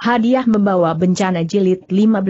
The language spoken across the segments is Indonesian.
Hadiah membawa bencana jilid 15.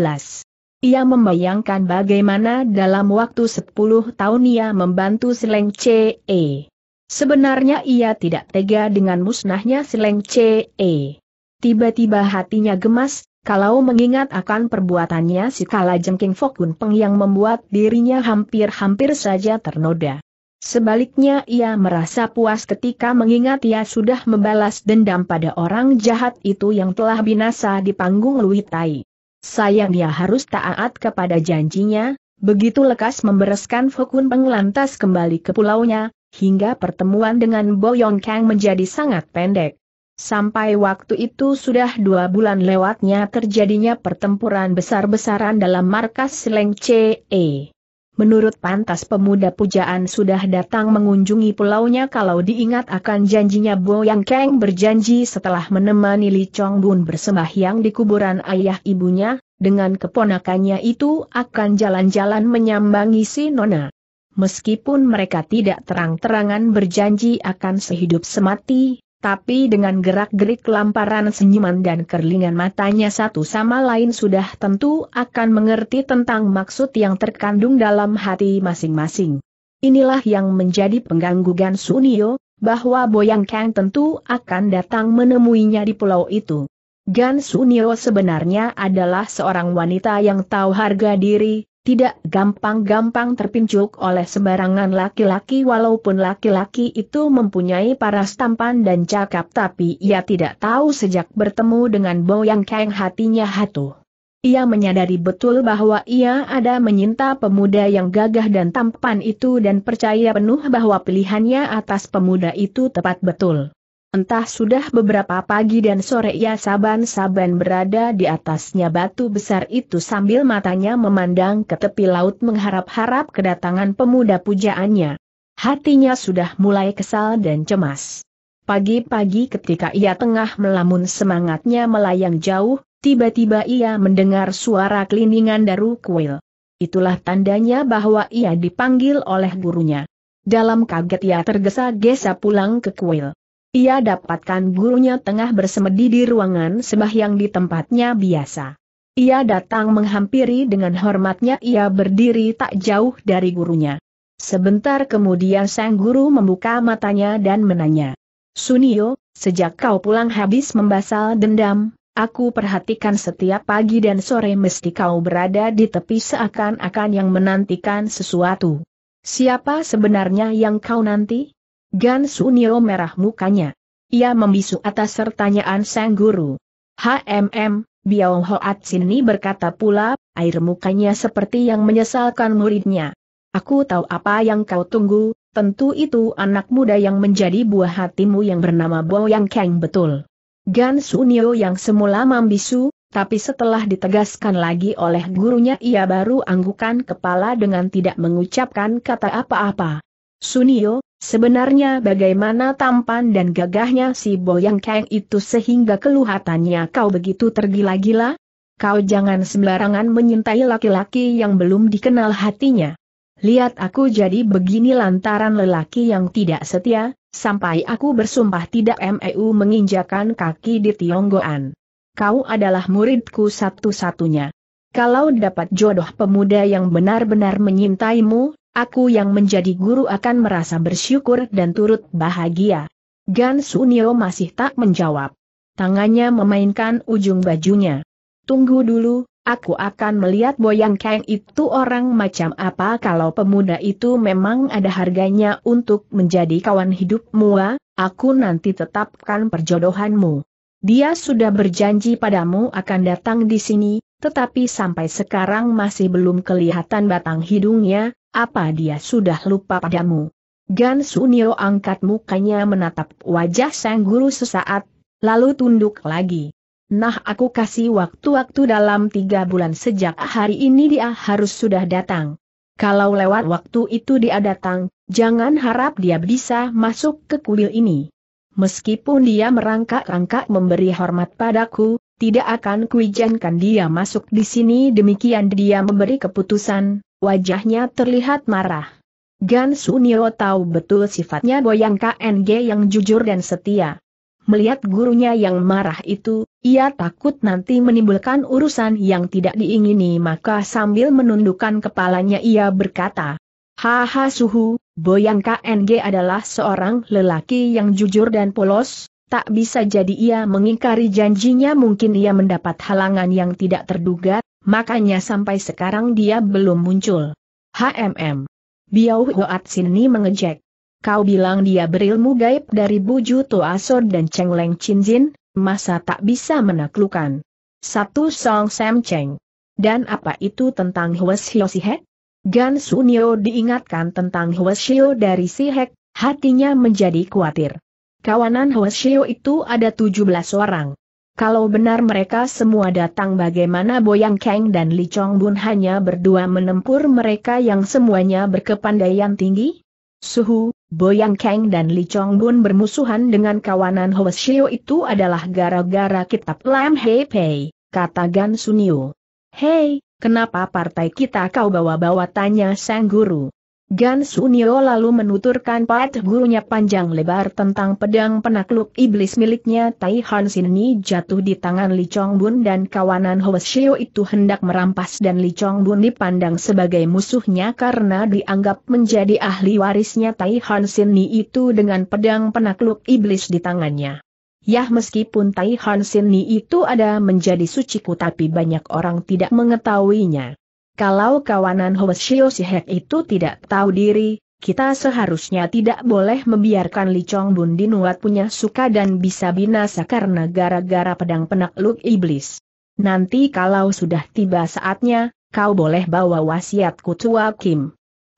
Ia membayangkan bagaimana dalam waktu 10 tahun ia membantu Seleng CE. Sebenarnya ia tidak tega dengan musnahnya Seleng CE. Tiba-tiba hatinya gemas, kalau mengingat akan perbuatannya si Jengking Fokun Peng yang membuat dirinya hampir-hampir saja ternoda. Sebaliknya ia merasa puas ketika mengingat ia sudah membalas dendam pada orang jahat itu yang telah binasa di panggung Luhitai. Sayang dia harus taat kepada janjinya, begitu lekas membereskan Fokun Peng lantas kembali ke pulaunya, hingga pertemuan dengan Boyong Kang menjadi sangat pendek. Sampai waktu itu sudah dua bulan lewatnya terjadinya pertempuran besar-besaran dalam markas Leng CE. Menurut pantas pemuda pujaan sudah datang mengunjungi pulaunya kalau diingat akan janjinya Bo Yang Kang berjanji setelah menemani Li Chong Bun bersembahyang di kuburan ayah ibunya, dengan keponakannya itu akan jalan-jalan menyambangi si Nona. Meskipun mereka tidak terang-terangan berjanji akan sehidup semati, tapi dengan gerak-gerik lamparan senyuman dan kerlingan matanya satu sama lain sudah tentu akan mengerti tentang maksud yang terkandung dalam hati masing-masing. Inilah yang menjadi pengganggu Gan Sunio, bahwa Boyang Kang tentu akan datang menemuinya di pulau itu. Gan Sunio sebenarnya adalah seorang wanita yang tahu harga diri, tidak gampang-gampang terpincuk oleh sembarangan laki-laki walaupun laki-laki itu mempunyai paras tampan dan cakap tapi ia tidak tahu sejak bertemu dengan yang Kang hatinya hatu. Ia menyadari betul bahwa ia ada menyinta pemuda yang gagah dan tampan itu dan percaya penuh bahwa pilihannya atas pemuda itu tepat betul. Entah sudah beberapa pagi dan sore ia saban-saban berada di atasnya batu besar itu sambil matanya memandang ke tepi laut mengharap-harap kedatangan pemuda pujaannya. Hatinya sudah mulai kesal dan cemas. Pagi-pagi ketika ia tengah melamun semangatnya melayang jauh, tiba-tiba ia mendengar suara kelindingan daru kuil. Itulah tandanya bahwa ia dipanggil oleh gurunya. Dalam kaget ia tergesa-gesa pulang ke kuil. Ia dapatkan gurunya tengah bersemedi di ruangan sembahyang di tempatnya biasa. Ia datang menghampiri dengan hormatnya ia berdiri tak jauh dari gurunya. Sebentar kemudian sang guru membuka matanya dan menanya. Sunio, sejak kau pulang habis membasal dendam, aku perhatikan setiap pagi dan sore mesti kau berada di tepi seakan-akan yang menantikan sesuatu. Siapa sebenarnya yang kau nanti? Gan Sunio merah mukanya. Ia membisu atas pertanyaan sang guru. HMM, Biao Hoat Sini berkata pula, air mukanya seperti yang menyesalkan muridnya. Aku tahu apa yang kau tunggu, tentu itu anak muda yang menjadi buah hatimu yang bernama Yang Kang betul. Gan Sunio yang semula membisu, tapi setelah ditegaskan lagi oleh gurunya ia baru anggukan kepala dengan tidak mengucapkan kata apa-apa. Sunio, sebenarnya bagaimana tampan dan gagahnya si Boyang Kang itu sehingga keluhatannya kau begitu tergila-gila? Kau jangan sembarangan menyintai laki-laki yang belum dikenal hatinya. Lihat aku jadi begini lantaran lelaki yang tidak setia, sampai aku bersumpah tidak MEU menginjakan kaki di Tionggoan. Kau adalah muridku satu-satunya. Kalau dapat jodoh pemuda yang benar-benar menyintaimu, Aku yang menjadi guru akan merasa bersyukur dan turut bahagia. Gan Sunio masih tak menjawab. Tangannya memainkan ujung bajunya. Tunggu dulu, aku akan melihat Boyang Kang itu orang macam apa kalau pemuda itu memang ada harganya untuk menjadi kawan hidupmu. Aku nanti tetapkan perjodohanmu. Dia sudah berjanji padamu akan datang di sini, tetapi sampai sekarang masih belum kelihatan batang hidungnya, apa dia sudah lupa padamu? Gan Sunio angkat mukanya menatap wajah sang guru sesaat, lalu tunduk lagi. Nah aku kasih waktu-waktu dalam tiga bulan sejak hari ini dia harus sudah datang. Kalau lewat waktu itu dia datang, jangan harap dia bisa masuk ke kuil ini. Meskipun dia merangkak-rangkak memberi hormat padaku, tidak akan kuijankan dia masuk di sini demikian dia memberi keputusan, wajahnya terlihat marah. Gan Nio tahu betul sifatnya Boyang KNG yang jujur dan setia. Melihat gurunya yang marah itu, ia takut nanti menimbulkan urusan yang tidak diingini maka sambil menundukkan kepalanya ia berkata, Haha suhu, Boyang KNG adalah seorang lelaki yang jujur dan polos, Tak bisa jadi ia mengingkari janjinya mungkin ia mendapat halangan yang tidak terduga, makanya sampai sekarang dia belum muncul. HMM. Biao Hoat Sini mengejek. Kau bilang dia berilmu gaib dari Buju Toasor dan Cheng Leng Chin Jin, masa tak bisa menaklukkan. Satu Song Sam Cheng. Dan apa itu tentang Hwes Hyo Sihek? Gan Sunio diingatkan tentang Hwes Hyo dari Si Hek, hatinya menjadi khawatir. Kawanan Hoshio itu ada 17 orang. Kalau benar mereka semua datang bagaimana Boyang Kang dan Li Chong Bun hanya berdua menempur mereka yang semuanya berkepandaian tinggi? Suhu, Boyang Kang dan Li Chong Bun bermusuhan dengan kawanan Hoshio itu adalah gara-gara kitab Lam Hei Pei, kata Gan Sunio. Hei, kenapa partai kita kau bawa-bawa tanya sang guru? Gan Sunio lalu menuturkan pat gurunya panjang lebar tentang pedang penakluk iblis miliknya Tai Han Sin jatuh di tangan Li Chong Bun dan kawanan Ho Shio itu hendak merampas dan Li Chong Bun dipandang sebagai musuhnya karena dianggap menjadi ahli warisnya Tai Han Sin itu dengan pedang penakluk iblis di tangannya. Yah meskipun Tai Han Sin itu ada menjadi suciku tapi banyak orang tidak mengetahuinya. Kalau kawanan Hoshio Sihek itu tidak tahu diri, kita seharusnya tidak boleh membiarkan Li Chong Bun dinuat punya suka dan bisa binasa karena gara-gara pedang penakluk iblis. Nanti kalau sudah tiba saatnya, kau boleh bawa wasiat Kutua Kim.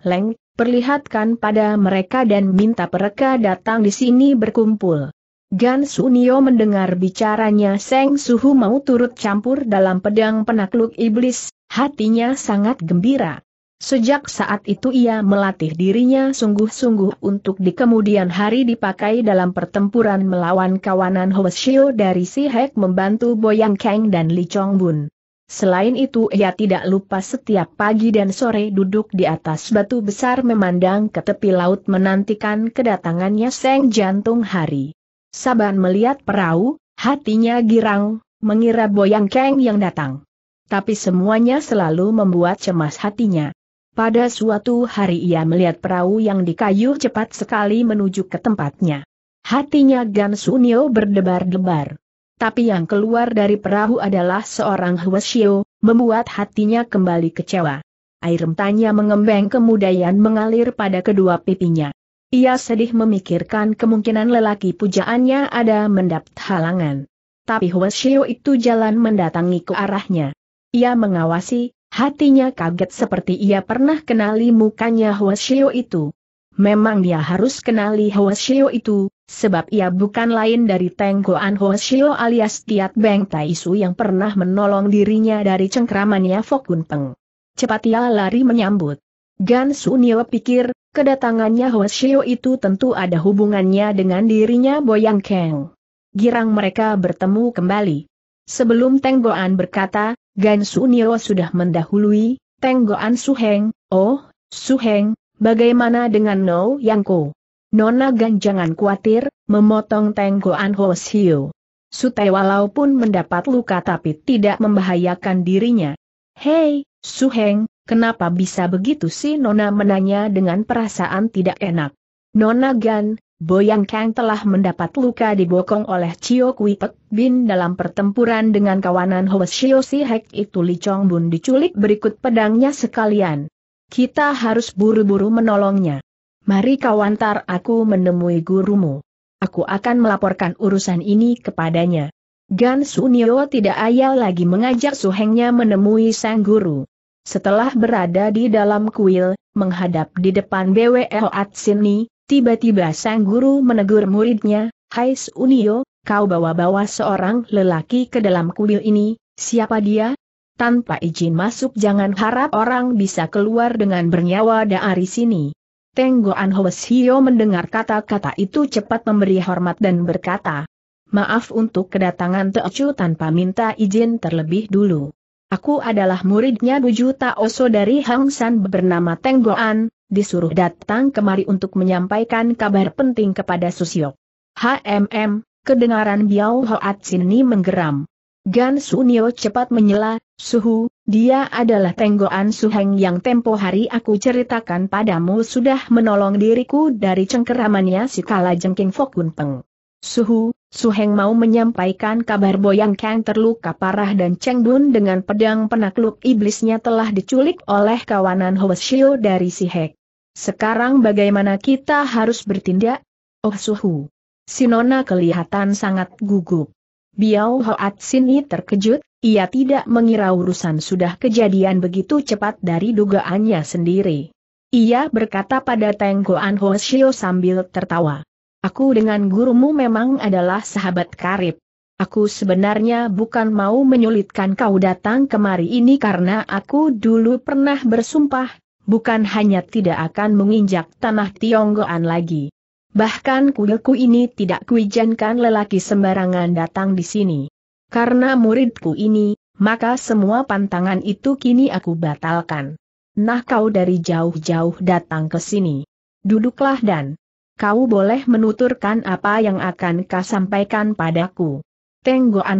Leng, perlihatkan pada mereka dan minta mereka datang di sini berkumpul. Gan Sunio mendengar bicaranya Seng Suhu mau turut campur dalam pedang penakluk iblis, Hatinya sangat gembira. Sejak saat itu ia melatih dirinya sungguh-sungguh untuk di kemudian hari dipakai dalam pertempuran melawan kawanan Hoesio dari Si Hek membantu Boyang Kang dan Li Chong Bun. Selain itu ia tidak lupa setiap pagi dan sore duduk di atas batu besar memandang ke tepi laut menantikan kedatangannya seng jantung hari. Saban melihat perahu, hatinya girang, mengira Boyang Kang yang datang tapi semuanya selalu membuat cemas hatinya. Pada suatu hari ia melihat perahu yang dikayuh cepat sekali menuju ke tempatnya. Hatinya Gan Sunio berdebar-debar. Tapi yang keluar dari perahu adalah seorang Hwasyo, membuat hatinya kembali kecewa. Air mtanya mengembang kemudian mengalir pada kedua pipinya. Ia sedih memikirkan kemungkinan lelaki pujaannya ada mendapat halangan. Tapi Hwasyo itu jalan mendatangi ke arahnya. Ia mengawasi, hatinya kaget seperti ia pernah kenali mukanya Huashio itu. Memang dia harus kenali Huashio itu, sebab ia bukan lain dari Tenggoan Huashio alias Tiat Beng Taisu yang pernah menolong dirinya dari cengkramannya Fokun Peng. Cepat ia lari menyambut. Gan Sunio pikir, kedatangannya Huashio itu tentu ada hubungannya dengan dirinya Boyang Keng. Girang mereka bertemu kembali. Sebelum Tenggoan berkata, Gansu Sunio sudah mendahului, tenggoan Suheng, oh, Suheng, bagaimana dengan No Yang Nona Gan jangan khawatir, memotong tenggoan Ho Sute walaupun mendapat luka tapi tidak membahayakan dirinya. Hei, Suheng, kenapa bisa begitu sih Nona menanya dengan perasaan tidak enak. Nona Gan, Boyang Kang telah mendapat luka dibokong oleh Chio Kui Pek Bin dalam pertempuran dengan kawanan Hwa Shio Si Hek itu Li Chong Bun diculik berikut pedangnya sekalian. Kita harus buru-buru menolongnya. Mari kawantar aku menemui gurumu. Aku akan melaporkan urusan ini kepadanya. Gan Sunio tidak ayal lagi mengajak Suhengnya menemui sang guru. Setelah berada di dalam kuil, menghadap di depan BWL Hoat Sini, Tiba-tiba sang guru menegur muridnya, Hai Unio, kau bawa-bawa seorang lelaki ke dalam kuil ini, siapa dia? Tanpa izin masuk jangan harap orang bisa keluar dengan bernyawa dari sini. Tenggo Anhoes Hio mendengar kata-kata itu cepat memberi hormat dan berkata, Maaf untuk kedatangan Teocu tanpa minta izin terlebih dulu. Aku adalah muridnya Buju Oso dari Hang San bernama Teng disuruh datang kemari untuk menyampaikan kabar penting kepada Susio. HMM, kedengaran Biao Hoat Sini menggeram. Gan Sunio cepat menyela, Suhu, dia adalah Tenggoan Su Suheng yang tempo hari aku ceritakan padamu sudah menolong diriku dari cengkeramannya si Jengking Fokun Peng. Suhu, Suheng mau menyampaikan kabar Boyang Kang terluka parah dan Cheng Bun dengan pedang penakluk iblisnya telah diculik oleh kawanan Hoesio dari Sihek. Sekarang bagaimana kita harus bertindak? Oh Suhu. Sinona kelihatan sangat gugup. Biao Hoat Sini terkejut, ia tidak mengira urusan sudah kejadian begitu cepat dari dugaannya sendiri. Ia berkata pada Tenggoan Hoshio sambil tertawa. Aku dengan gurumu memang adalah sahabat karib. Aku sebenarnya bukan mau menyulitkan kau datang kemari ini karena aku dulu pernah bersumpah, bukan hanya tidak akan menginjak tanah Tionggoan lagi. Bahkan kuilku ini tidak kuijankan lelaki sembarangan datang di sini. Karena muridku ini, maka semua pantangan itu kini aku batalkan. Nah kau dari jauh-jauh datang ke sini. Duduklah dan kau boleh menuturkan apa yang akan kau sampaikan padaku. Tenggo Goan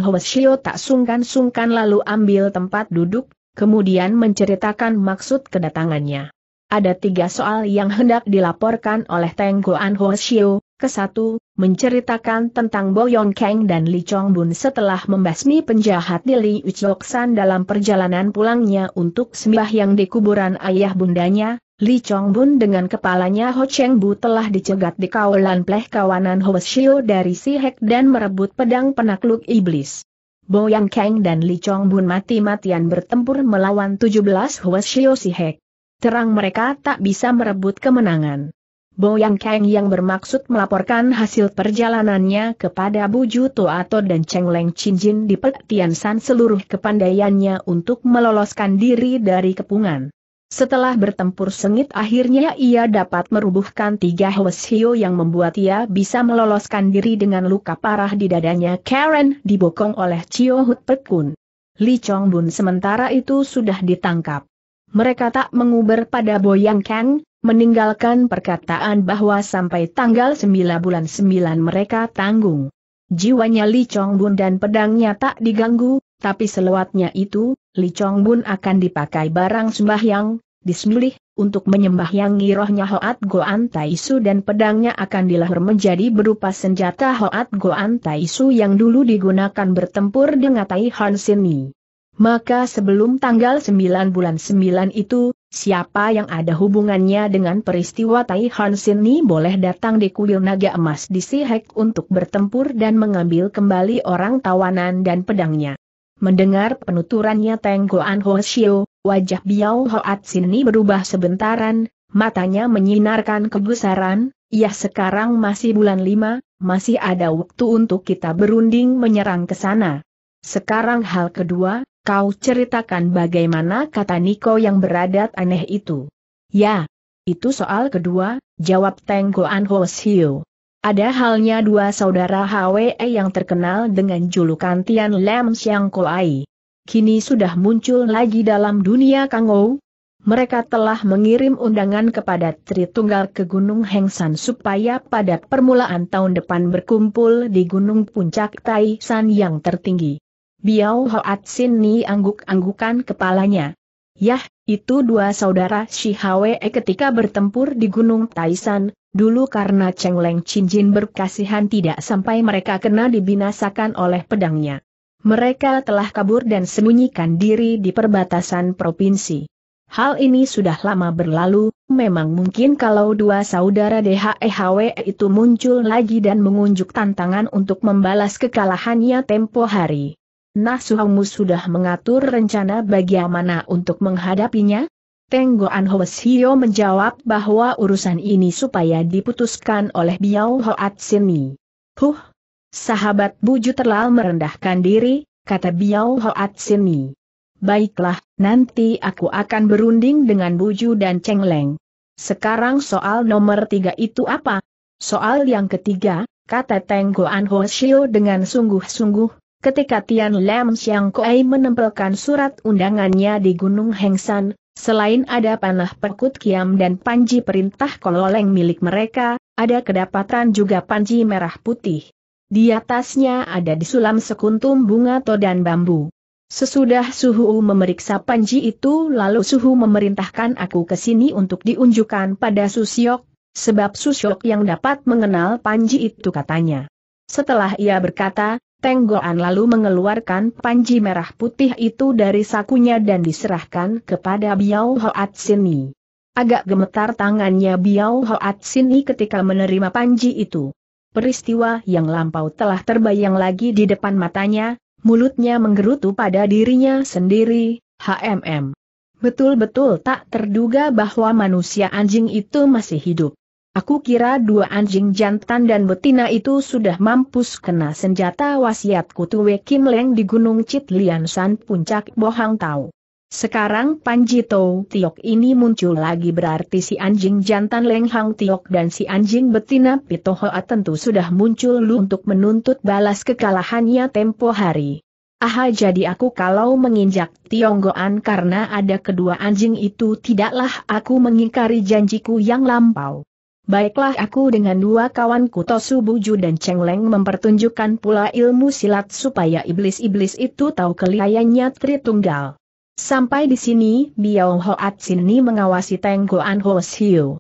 tak sungkan-sungkan lalu ambil tempat duduk, kemudian menceritakan maksud kedatangannya. Ada tiga soal yang hendak dilaporkan oleh Tenggo Goan Hoesio, kesatu, menceritakan tentang Boyong Kang dan Li Chong Bun setelah membasmi penjahat di Li Uchoksan dalam perjalanan pulangnya untuk sembahyang di kuburan ayah bundanya, Li Chongbun dengan kepalanya Ho Cheng Bu telah dicegat di kawalan pleh kawanan Ho Shio dari si Hek dan merebut pedang penakluk iblis. Bo Yang Kang dan Li Chongbun mati-matian bertempur melawan 17 Ho Shio si Hek. Terang mereka tak bisa merebut kemenangan. Bo Yang Kang yang bermaksud melaporkan hasil perjalanannya kepada Bu Buju Toato dan Cheng Leng Jin di Tian San seluruh kepandaiannya untuk meloloskan diri dari kepungan. Setelah bertempur sengit akhirnya ia dapat merubuhkan tiga Hweshio yang membuat ia bisa meloloskan diri dengan luka parah di dadanya Karen dibokong oleh Chio Hut Pet Kun. Li Chong Bun sementara itu sudah ditangkap. Mereka tak menguber pada Boyang Kang, meninggalkan perkataan bahwa sampai tanggal 9 bulan 9 mereka tanggung. Jiwanya Li Chong Bun dan pedangnya tak diganggu, tapi selewatnya itu, Li Chong Bun akan dipakai barang sembahyang, dismilih, untuk menyembahyangi rohnya Hoat Goan Taisu dan pedangnya akan dilahir menjadi berupa senjata Hoat Goan Taisu yang dulu digunakan bertempur dengan Tai Han Sini. Maka sebelum tanggal 9 bulan 9 itu, siapa yang ada hubungannya dengan peristiwa Tai Han Sini boleh datang di kuil naga emas di Sihek untuk bertempur dan mengambil kembali orang tawanan dan pedangnya. Mendengar penuturannya Teng Goan Ho Shio, wajah Biao Hoat Sini berubah sebentaran, matanya menyinarkan kegusaran, ya sekarang masih bulan lima, masih ada waktu untuk kita berunding menyerang ke sana. Sekarang hal kedua, kau ceritakan bagaimana kata Niko yang beradat aneh itu. Ya, itu soal kedua, jawab Teng Goan Ho Shio. Ada halnya dua saudara Hwe yang terkenal dengan julukan Tian Lam Xiang Koai. Kini sudah muncul lagi dalam dunia Kangou. Mereka telah mengirim undangan kepada Tritunggal ke Gunung Hengsan supaya pada permulaan tahun depan berkumpul di Gunung Puncak Taishan yang tertinggi. Biao Hoat Sin Ni angguk-anggukan kepalanya. Yah, itu dua saudara Shi Hwe ketika bertempur di Gunung Taisan, Dulu karena Cheng Leng Jin berkasihan tidak sampai mereka kena dibinasakan oleh pedangnya. Mereka telah kabur dan sembunyikan diri di perbatasan provinsi. Hal ini sudah lama berlalu, memang mungkin kalau dua saudara DHEHW itu muncul lagi dan mengunjuk tantangan untuk membalas kekalahannya tempo hari. Nah Suhamu sudah mengatur rencana bagaimana untuk menghadapinya, Tenggoan Hweshio menjawab bahwa urusan ini supaya diputuskan oleh Biao Hoat Sini. Huh! Sahabat Buju terlalu merendahkan diri, kata Biao Hoat Sini. Baiklah, nanti aku akan berunding dengan Buju dan Cheng Leng. Sekarang soal nomor tiga itu apa? Soal yang ketiga, kata Tenggoan Hweshio dengan sungguh-sungguh, Ketika Tian Lam Siang Kuei menempelkan surat undangannya di Gunung Hengsan, Selain ada panah pekut kiam dan panji perintah kololeng milik mereka, ada kedapatan juga panji merah putih. Di atasnya ada disulam sekuntum bunga to dan bambu. Sesudah Suhu memeriksa panji itu lalu Suhu memerintahkan aku ke sini untuk diunjukkan pada Susyok, sebab Susyok yang dapat mengenal panji itu katanya. Setelah ia berkata, Tenggoan lalu mengeluarkan panji merah putih itu dari sakunya dan diserahkan kepada Biao Hoat Sini. Agak gemetar tangannya Biao Hoat Sini ketika menerima panji itu. Peristiwa yang lampau telah terbayang lagi di depan matanya, mulutnya menggerutu pada dirinya sendiri, HMM. Betul-betul tak terduga bahwa manusia anjing itu masih hidup. Aku kira dua anjing jantan dan betina itu sudah mampus kena senjata wasiat Kutuwe Kim Leng di Gunung San Puncak Bohang Tau. Sekarang Panji Tau Tiok ini muncul lagi berarti si anjing jantan Leng Hang Tiok dan si anjing betina Pitohoa tentu sudah muncul lu untuk menuntut balas kekalahannya tempo hari. Aha jadi aku kalau menginjak Tionggoan karena ada kedua anjing itu tidaklah aku mengingkari janjiku yang lampau. Baiklah aku dengan dua kawanku Tosu Buju dan Cheng Leng mempertunjukkan pula ilmu silat supaya iblis-iblis itu tahu keliayanya Tritunggal. Sampai di sini, Biao Hoat Sini mengawasi Tengguan Ho Siu.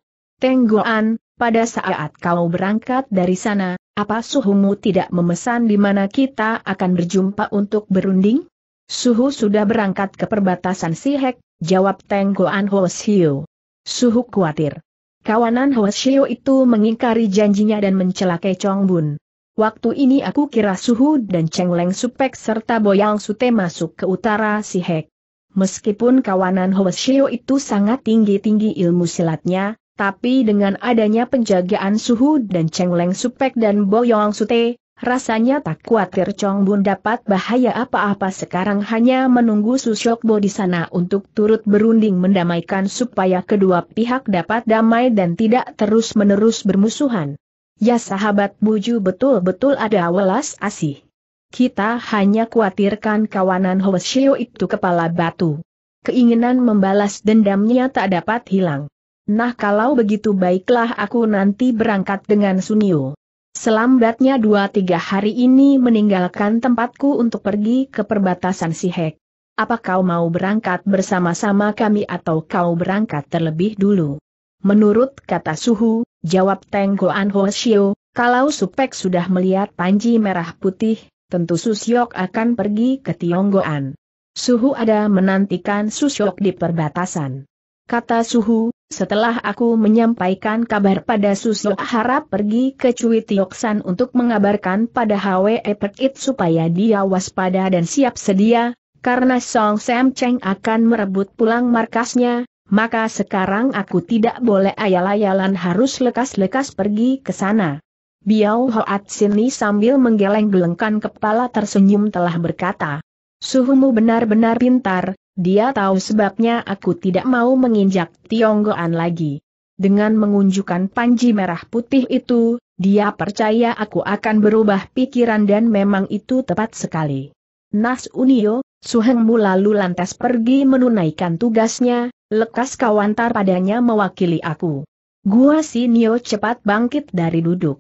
pada saat kau berangkat dari sana, apa suhumu tidak memesan di mana kita akan berjumpa untuk berunding? Suhu sudah berangkat ke perbatasan Sihek, jawab Tengguan Ho Siu. Suhu khawatir Kawanan Hoshio itu mengingkari janjinya dan mencelakai Chong Bun. Waktu ini aku kira Suhu dan Cheng Leng Supek serta Boyang Sute masuk ke utara Sihek. Meskipun kawanan Hoshio itu sangat tinggi-tinggi ilmu silatnya, tapi dengan adanya penjagaan Suhu dan Cheng Leng Supek dan Boyang Sute, Rasanya tak khawatir Chong Bun dapat bahaya apa-apa sekarang hanya menunggu Bo di sana untuk turut berunding mendamaikan supaya kedua pihak dapat damai dan tidak terus-menerus bermusuhan. Ya sahabat Buju betul-betul ada welas asih. Kita hanya khawatirkan kawanan Hoesio itu kepala batu. Keinginan membalas dendamnya tak dapat hilang. Nah kalau begitu baiklah aku nanti berangkat dengan Sunio. Selambatnya dua tiga hari ini meninggalkan tempatku untuk pergi ke perbatasan Sihek. Apa kau mau berangkat bersama-sama kami atau kau berangkat terlebih dulu? Menurut kata Suhu, jawab Tenggoan Shio, kalau Supek sudah melihat panji merah putih, tentu Susyok akan pergi ke Tionggoan. Suhu ada menantikan Susyok di perbatasan kata Suhu, setelah aku menyampaikan kabar pada Susu, harap pergi ke Cui Tioksan untuk mengabarkan pada Hwe Pekit supaya dia waspada dan siap sedia, karena Song Sam Cheng akan merebut pulang markasnya, maka sekarang aku tidak boleh ayal-ayalan harus lekas-lekas pergi ke sana. Biao Hoat Sini sambil menggeleng-gelengkan kepala tersenyum telah berkata, Suhumu benar-benar pintar, dia tahu sebabnya aku tidak mau menginjak Tionggoan lagi. Dengan mengunjukkan panji merah putih itu, dia percaya aku akan berubah pikiran dan memang itu tepat sekali. Nas Unio, Suhengmu lalu lantas pergi menunaikan tugasnya, lekas kawantar padanya mewakili aku. Gua si Nio cepat bangkit dari duduk.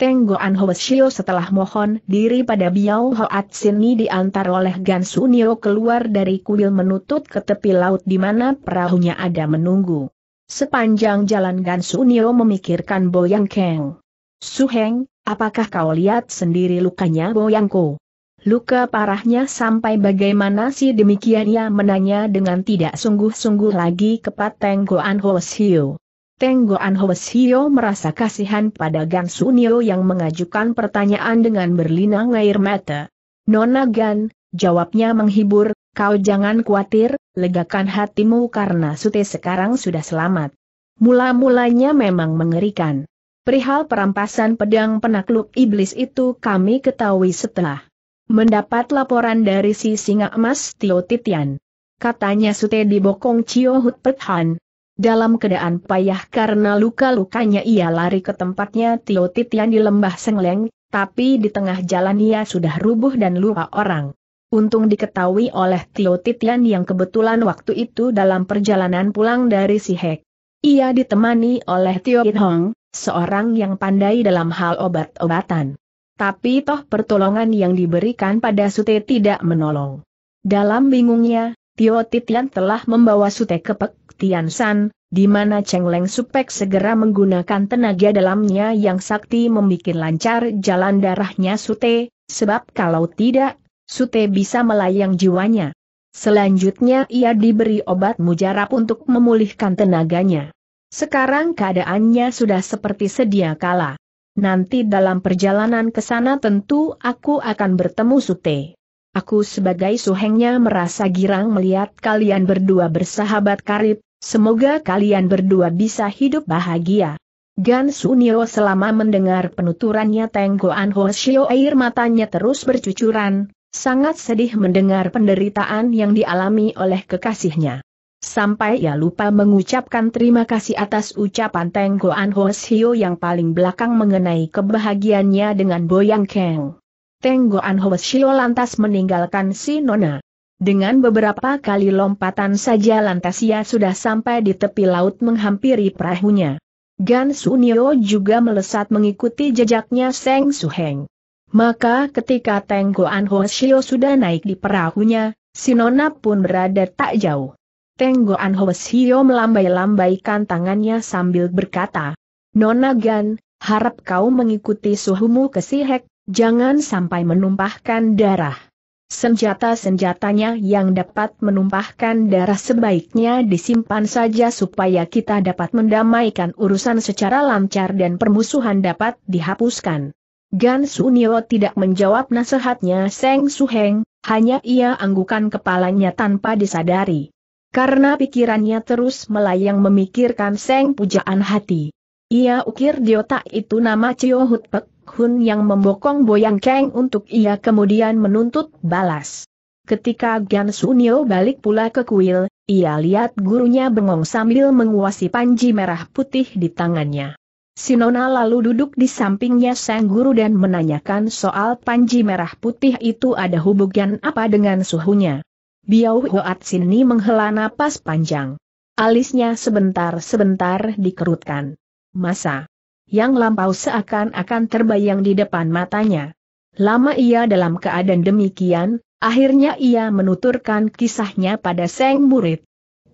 Tenggoan Hoesio setelah mohon diri pada Biao Hoat Sini diantar oleh Gan Nio keluar dari kuil menutup ke tepi laut di mana perahunya ada menunggu. Sepanjang jalan Gan Nio memikirkan Boyang Keng. Suheng, apakah kau lihat sendiri lukanya Boyangko? Luka parahnya sampai bagaimana sih demikian ia menanya dengan tidak sungguh-sungguh lagi kepat Tenggoan Hoesio. Tenggoan Hwasio merasa kasihan pada Gan Sunio yang mengajukan pertanyaan dengan berlinang air mata. Nona Gan, jawabnya menghibur, kau jangan khawatir, legakan hatimu karena Sute sekarang sudah selamat. Mula-mulanya memang mengerikan. Perihal perampasan pedang penakluk iblis itu kami ketahui setelah mendapat laporan dari si singa emas Tio Titian. Katanya Sute dibokong Cio Hut Pethan, dalam keadaan payah karena luka-lukanya ia lari ke tempatnya Tio Titian di lembah Sengleng, tapi di tengah jalan ia sudah rubuh dan lupa orang. Untung diketahui oleh Tio Titian yang kebetulan waktu itu dalam perjalanan pulang dari Sihek. Ia ditemani oleh Tio It Hong, seorang yang pandai dalam hal obat-obatan. Tapi toh pertolongan yang diberikan pada Sute tidak menolong. Dalam bingungnya, Tio Titian telah membawa Sute ke Pek Tian San, di mana Cheng Leng Supek segera menggunakan tenaga dalamnya yang sakti membuat lancar jalan darahnya Sute, sebab kalau tidak, Sute bisa melayang jiwanya. Selanjutnya ia diberi obat mujarab untuk memulihkan tenaganya. Sekarang keadaannya sudah seperti sedia kala. Nanti dalam perjalanan ke sana tentu aku akan bertemu Sute. Aku sebagai suhengnya merasa girang melihat kalian berdua bersahabat karib, Semoga kalian berdua bisa hidup bahagia. Gan Sunio selama mendengar penuturannya Teng Goan Ho Shio air matanya terus bercucuran, sangat sedih mendengar penderitaan yang dialami oleh kekasihnya. Sampai ia lupa mengucapkan terima kasih atas ucapan Teng Goan Ho Shio yang paling belakang mengenai kebahagiaannya dengan Boyang Keng. Teng Goan Ho Shio lantas meninggalkan si Nona. Dengan beberapa kali lompatan saja lantas ia sudah sampai di tepi laut menghampiri perahunya. Gan Sunio juga melesat mengikuti jejaknya Seng Suheng. Maka ketika Teng Goan Ho Shio sudah naik di perahunya, Sinona pun berada tak jauh. Teng Goan Ho Shio melambai-lambaikan tangannya sambil berkata, Nona Gan, harap kau mengikuti suhumu ke Sihek, jangan sampai menumpahkan darah. Senjata-senjatanya yang dapat menumpahkan darah sebaiknya disimpan saja supaya kita dapat mendamaikan urusan secara lancar dan permusuhan dapat dihapuskan. Gan Sunio tidak menjawab nasihatnya Seng Suheng, hanya ia anggukan kepalanya tanpa disadari. Karena pikirannya terus melayang memikirkan Seng pujaan hati. Ia ukir di otak itu nama Cio Hutpek, Hun yang membokong Boyang Kang untuk ia kemudian menuntut balas. Ketika Gan Sunio balik pula ke kuil, ia lihat gurunya bengong sambil menguasai panji merah putih di tangannya. Sinona lalu duduk di sampingnya sang guru dan menanyakan soal panji merah putih itu ada hubungan apa dengan suhunya. Biau Hoat Sini menghela napas panjang. Alisnya sebentar-sebentar dikerutkan. Masa? yang lampau seakan-akan terbayang di depan matanya. Lama ia dalam keadaan demikian, akhirnya ia menuturkan kisahnya pada Seng Murid.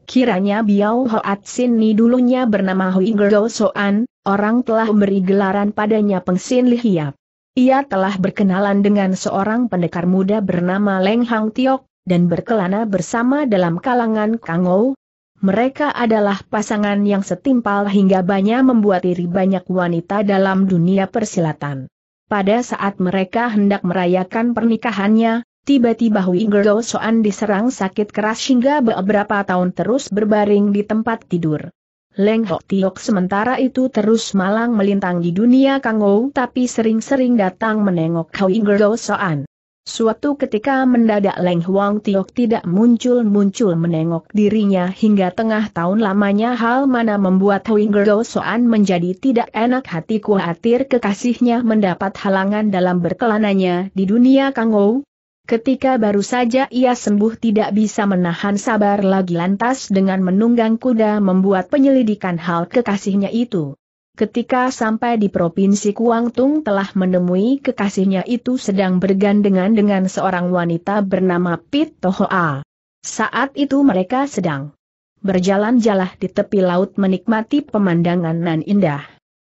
Kiranya Biao Hoat Sin Ni dulunya bernama Hui Gerdo Soan, orang telah memberi gelaran padanya Pengsin Lihiap. Ia telah berkenalan dengan seorang pendekar muda bernama Leng Hang Tiok, dan berkelana bersama dalam kalangan Kangou, mereka adalah pasangan yang setimpal hingga banyak membuat iri banyak wanita dalam dunia persilatan. Pada saat mereka hendak merayakan pernikahannya, tiba-tiba Hui Gerdo Soan diserang sakit keras hingga beberapa tahun terus berbaring di tempat tidur. Leng Hok Tiok sementara itu terus malang melintang di dunia Kangou tapi sering-sering datang menengok Hui Gerdo Soan. Suatu ketika mendadak Leng Huang Tiok tidak muncul-muncul menengok dirinya hingga tengah tahun lamanya hal mana membuat Huing Gerdo Soan menjadi tidak enak hati khawatir kekasihnya mendapat halangan dalam berkelananya di dunia Kang Kangou. Ketika baru saja ia sembuh tidak bisa menahan sabar lagi lantas dengan menunggang kuda membuat penyelidikan hal kekasihnya itu. Ketika sampai di provinsi Kuangtung telah menemui kekasihnya itu sedang bergandengan dengan seorang wanita bernama Pit Tohoa. Saat itu mereka sedang berjalan jalan di tepi laut menikmati pemandangan nan indah.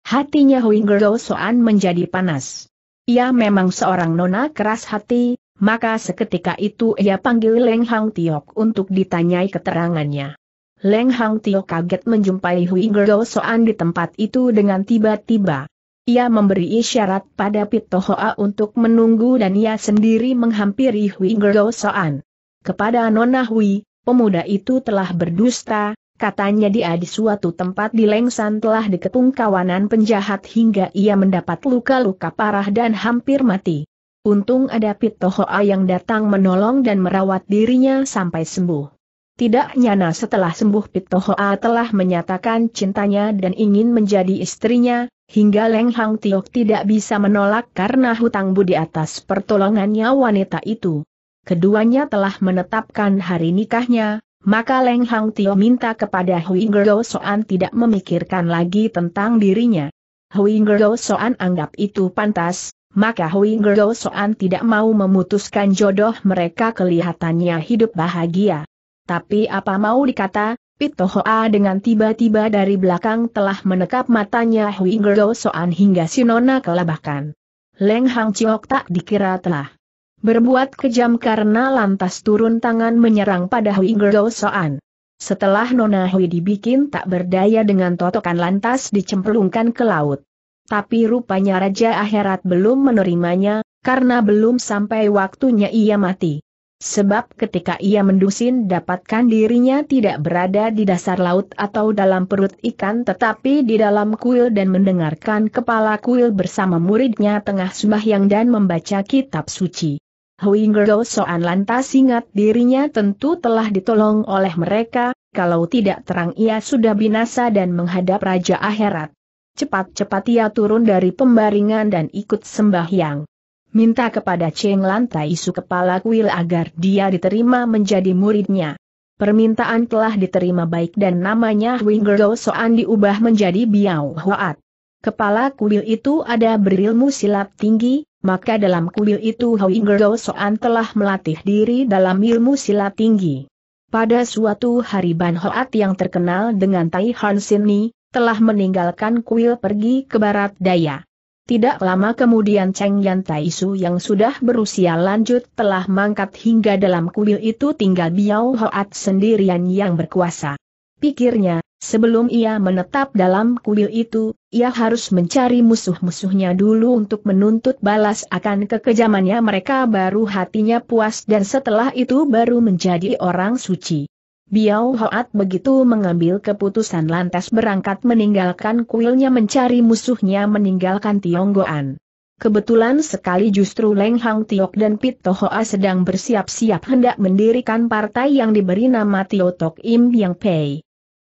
Hatinya Huing Soan menjadi panas. Ia memang seorang nona keras hati, maka seketika itu ia panggil Leng Hang Tiok untuk ditanyai keterangannya. Leng Hang Tio kaget menjumpai Hui Gergo Soan di tempat itu dengan tiba-tiba. Ia memberi isyarat pada Pitohoa Hoa untuk menunggu dan ia sendiri menghampiri Hui Gergo Soan. Kepada Nona Hui, pemuda itu telah berdusta, katanya dia di suatu tempat di Lengsan telah dikepung kawanan penjahat hingga ia mendapat luka-luka parah dan hampir mati. Untung ada Pitohoa Hoa yang datang menolong dan merawat dirinya sampai sembuh. Tidak nyana setelah sembuh Pitohoa telah menyatakan cintanya dan ingin menjadi istrinya, hingga Leng Hang Tiok tidak bisa menolak karena hutang budi atas pertolongannya wanita itu. Keduanya telah menetapkan hari nikahnya, maka Leng Hang Tiok minta kepada Hui Gergo Soan tidak memikirkan lagi tentang dirinya. Hui Gergo Soan anggap itu pantas, maka Hui Gergo Soan tidak mau memutuskan jodoh mereka kelihatannya hidup bahagia. Tapi apa mau dikata, Pitohoa dengan tiba-tiba dari belakang telah menekap matanya Hui Gergo Soan hingga Sinona kelabakan. Leng Hang Chiok tak dikira telah berbuat kejam karena lantas turun tangan menyerang pada Hui Gergo Soan. Setelah Nona Hui dibikin tak berdaya dengan totokan lantas dicemplungkan ke laut. Tapi rupanya Raja Akhirat belum menerimanya, karena belum sampai waktunya ia mati. Sebab ketika ia mendusin dapatkan dirinya tidak berada di dasar laut atau dalam perut ikan tetapi di dalam kuil dan mendengarkan kepala kuil bersama muridnya tengah sembahyang dan membaca kitab suci. Huingero Soan lantas ingat dirinya tentu telah ditolong oleh mereka, kalau tidak terang ia sudah binasa dan menghadap Raja Akhirat. Cepat-cepat ia turun dari pembaringan dan ikut sembahyang minta kepada Cheng Lantai isu kepala kuil agar dia diterima menjadi muridnya. Permintaan telah diterima baik dan namanya Wingergo Soan diubah menjadi Biao Hoat. Kepala kuil itu ada berilmu silat tinggi, maka dalam kuil itu Wingergo Soan telah melatih diri dalam ilmu silat tinggi. Pada suatu hari Ban Hoat yang terkenal dengan Tai Han Ni, telah meninggalkan kuil pergi ke barat daya. Tidak lama kemudian Cheng Yan Su yang sudah berusia lanjut telah mangkat hingga dalam kuil itu tinggal Biao Hoat sendirian yang berkuasa. Pikirnya, sebelum ia menetap dalam kuil itu, ia harus mencari musuh-musuhnya dulu untuk menuntut balas akan kekejamannya mereka baru hatinya puas dan setelah itu baru menjadi orang suci. Biao Hoat begitu mengambil keputusan lantas berangkat meninggalkan kuilnya mencari musuhnya meninggalkan Tionggoan. Kebetulan sekali justru Leng Hang Tiok dan Pit Tohoa sedang bersiap-siap hendak mendirikan partai yang diberi nama Tio Tok Im Yang Pei.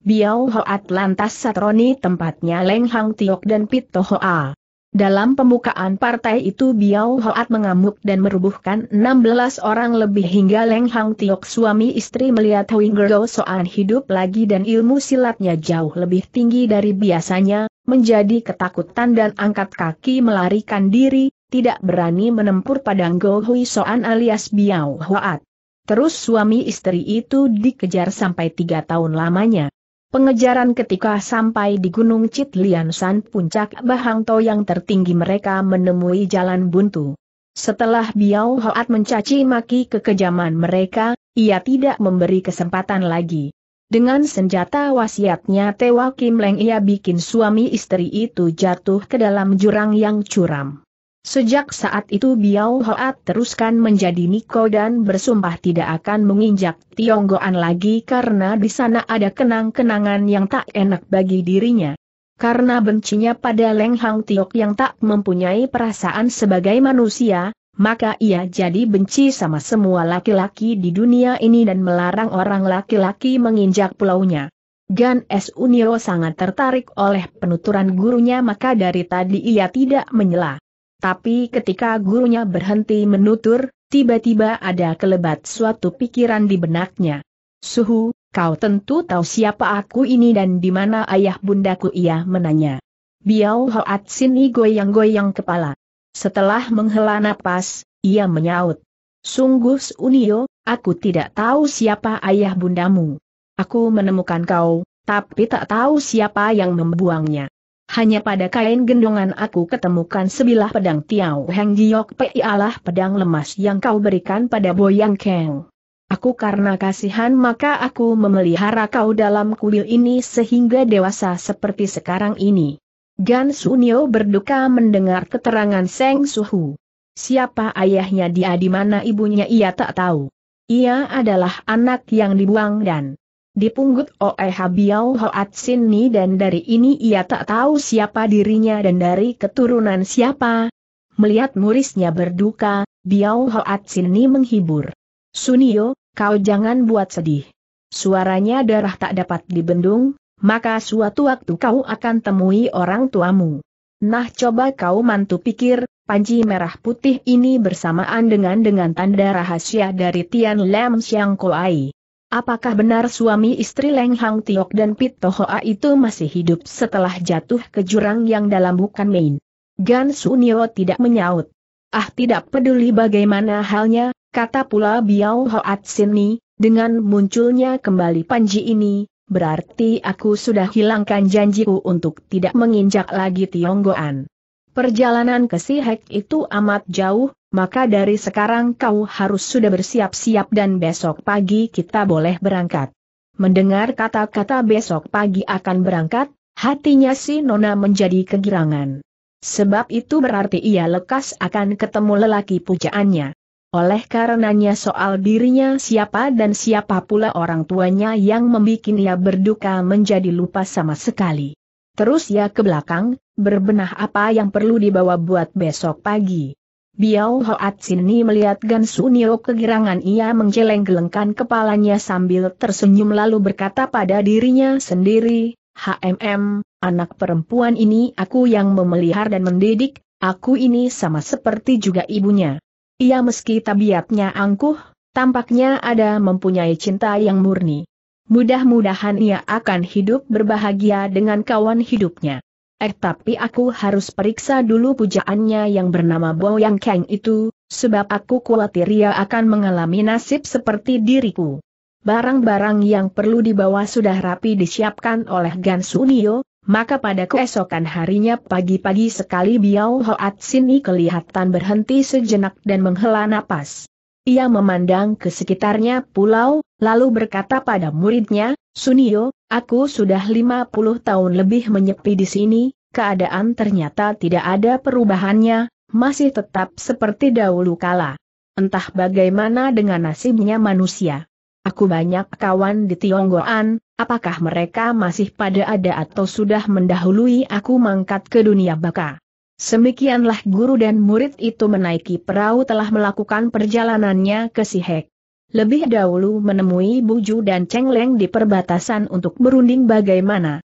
Biao Hoat lantas satroni tempatnya Leng Hang Tiok dan Pit Tohoa. Dalam pembukaan partai itu Biao Hoat mengamuk dan merubuhkan 16 orang lebih hingga Leng Hang Tiok suami istri melihat Huing Gerdo Soan hidup lagi dan ilmu silatnya jauh lebih tinggi dari biasanya, menjadi ketakutan dan angkat kaki melarikan diri, tidak berani menempur padang Go Hui Soan alias Biao Hoat. Terus suami istri itu dikejar sampai tiga tahun lamanya. Pengejaran ketika sampai di Gunung Citliansan puncak Bahangto yang tertinggi mereka menemui jalan buntu. Setelah Biao Hoat mencaci maki kekejaman mereka, ia tidak memberi kesempatan lagi. Dengan senjata wasiatnya Tewa Kim Leng ia bikin suami istri itu jatuh ke dalam jurang yang curam. Sejak saat itu Biao Hoat teruskan menjadi Niko dan bersumpah tidak akan menginjak Tionggoan lagi karena di sana ada kenang-kenangan yang tak enak bagi dirinya. Karena bencinya pada Leng Hang Tiok yang tak mempunyai perasaan sebagai manusia, maka ia jadi benci sama semua laki-laki di dunia ini dan melarang orang laki-laki menginjak pulaunya. Gan S. Unio sangat tertarik oleh penuturan gurunya maka dari tadi ia tidak menyela. Tapi ketika gurunya berhenti menutur, tiba-tiba ada kelebat suatu pikiran di benaknya. Suhu, kau tentu tahu siapa aku ini dan di mana ayah bundaku ia menanya. Biao Hoat Sini goyang-goyang kepala. Setelah menghela napas, ia menyaut. Sungguh Unio, aku tidak tahu siapa ayah bundamu. Aku menemukan kau, tapi tak tahu siapa yang membuangnya. Hanya pada kain gendongan aku ketemukan sebilah pedang Tiao Heng Giok Pei ialah pedang lemas yang kau berikan pada Boyang Keng. Aku karena kasihan maka aku memelihara kau dalam kuil ini sehingga dewasa seperti sekarang ini. Gan Sunio berduka mendengar keterangan Seng Suhu. Siapa ayahnya dia di mana ibunya ia tak tahu. Ia adalah anak yang dibuang dan Dipunggut oleh Habiao Hoat Sini dan dari ini ia tak tahu siapa dirinya dan dari keturunan siapa. Melihat murisnya berduka, Biao Hoat Sini menghibur. Sunio, kau jangan buat sedih. Suaranya darah tak dapat dibendung, maka suatu waktu kau akan temui orang tuamu. Nah coba kau mantu pikir, panji merah putih ini bersamaan dengan dengan tanda rahasia dari Tian Lam Siang Koai. Apakah benar suami istri Leng Hang Tiok dan Pit Tohoa itu masih hidup setelah jatuh ke jurang yang dalam bukan main? Gan Sunio tidak menyaut. Ah tidak peduli bagaimana halnya, kata pula Biao Hoat Sini, dengan munculnya kembali Panji ini, berarti aku sudah hilangkan janjiku untuk tidak menginjak lagi Tionggoan. Perjalanan ke Sihek itu amat jauh, maka dari sekarang kau harus sudah bersiap-siap dan besok pagi kita boleh berangkat. Mendengar kata-kata besok pagi akan berangkat, hatinya si Nona menjadi kegirangan. Sebab itu berarti ia lekas akan ketemu lelaki pujaannya. Oleh karenanya soal dirinya siapa dan siapa pula orang tuanya yang membuat ia berduka menjadi lupa sama sekali. Terus ya ke belakang, berbenah apa yang perlu dibawa buat besok pagi. Biao Hoat Sini melihat Gan Nio kegirangan ia menggeleng-gelengkan kepalanya sambil tersenyum lalu berkata pada dirinya sendiri, HMM, anak perempuan ini aku yang memelihara dan mendidik, aku ini sama seperti juga ibunya. Ia meski tabiatnya angkuh, tampaknya ada mempunyai cinta yang murni. Mudah-mudahan ia akan hidup berbahagia dengan kawan hidupnya. Eh tapi aku harus periksa dulu pujaannya yang bernama Boyang Kang itu, sebab aku khawatir ia akan mengalami nasib seperti diriku. Barang-barang yang perlu dibawa sudah rapi disiapkan oleh Gan Sunio, maka pada keesokan harinya pagi-pagi sekali Biao Hoat Sini kelihatan berhenti sejenak dan menghela napas. Ia memandang ke sekitarnya pulau, lalu berkata pada muridnya, Sunio, aku sudah 50 tahun lebih menyepi di sini, keadaan ternyata tidak ada perubahannya, masih tetap seperti dahulu kala. Entah bagaimana dengan nasibnya manusia. Aku banyak kawan di Tionggoan, apakah mereka masih pada ada atau sudah mendahului aku mangkat ke dunia baka? Semikianlah guru dan murid itu menaiki perahu telah melakukan perjalanannya ke Sihek. Lebih dahulu menemui Buju dan Cengleng di perbatasan untuk berunding bagaimana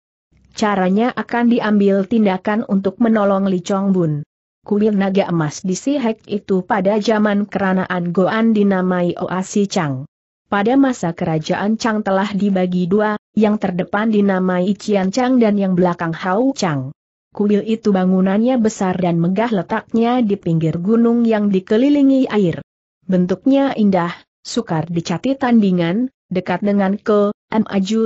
caranya akan diambil tindakan untuk menolong Li Chong Bun. Kuil naga emas di Sihek itu pada zaman keranaan Goan dinamai Oasi Chang. Pada masa kerajaan Chang telah dibagi dua, yang terdepan dinamai Qian Chang dan yang belakang Hao Chang. Kuil itu bangunannya besar dan megah letaknya di pinggir gunung yang dikelilingi air. Bentuknya indah, sukar dicati tandingan, dekat dengan ke M.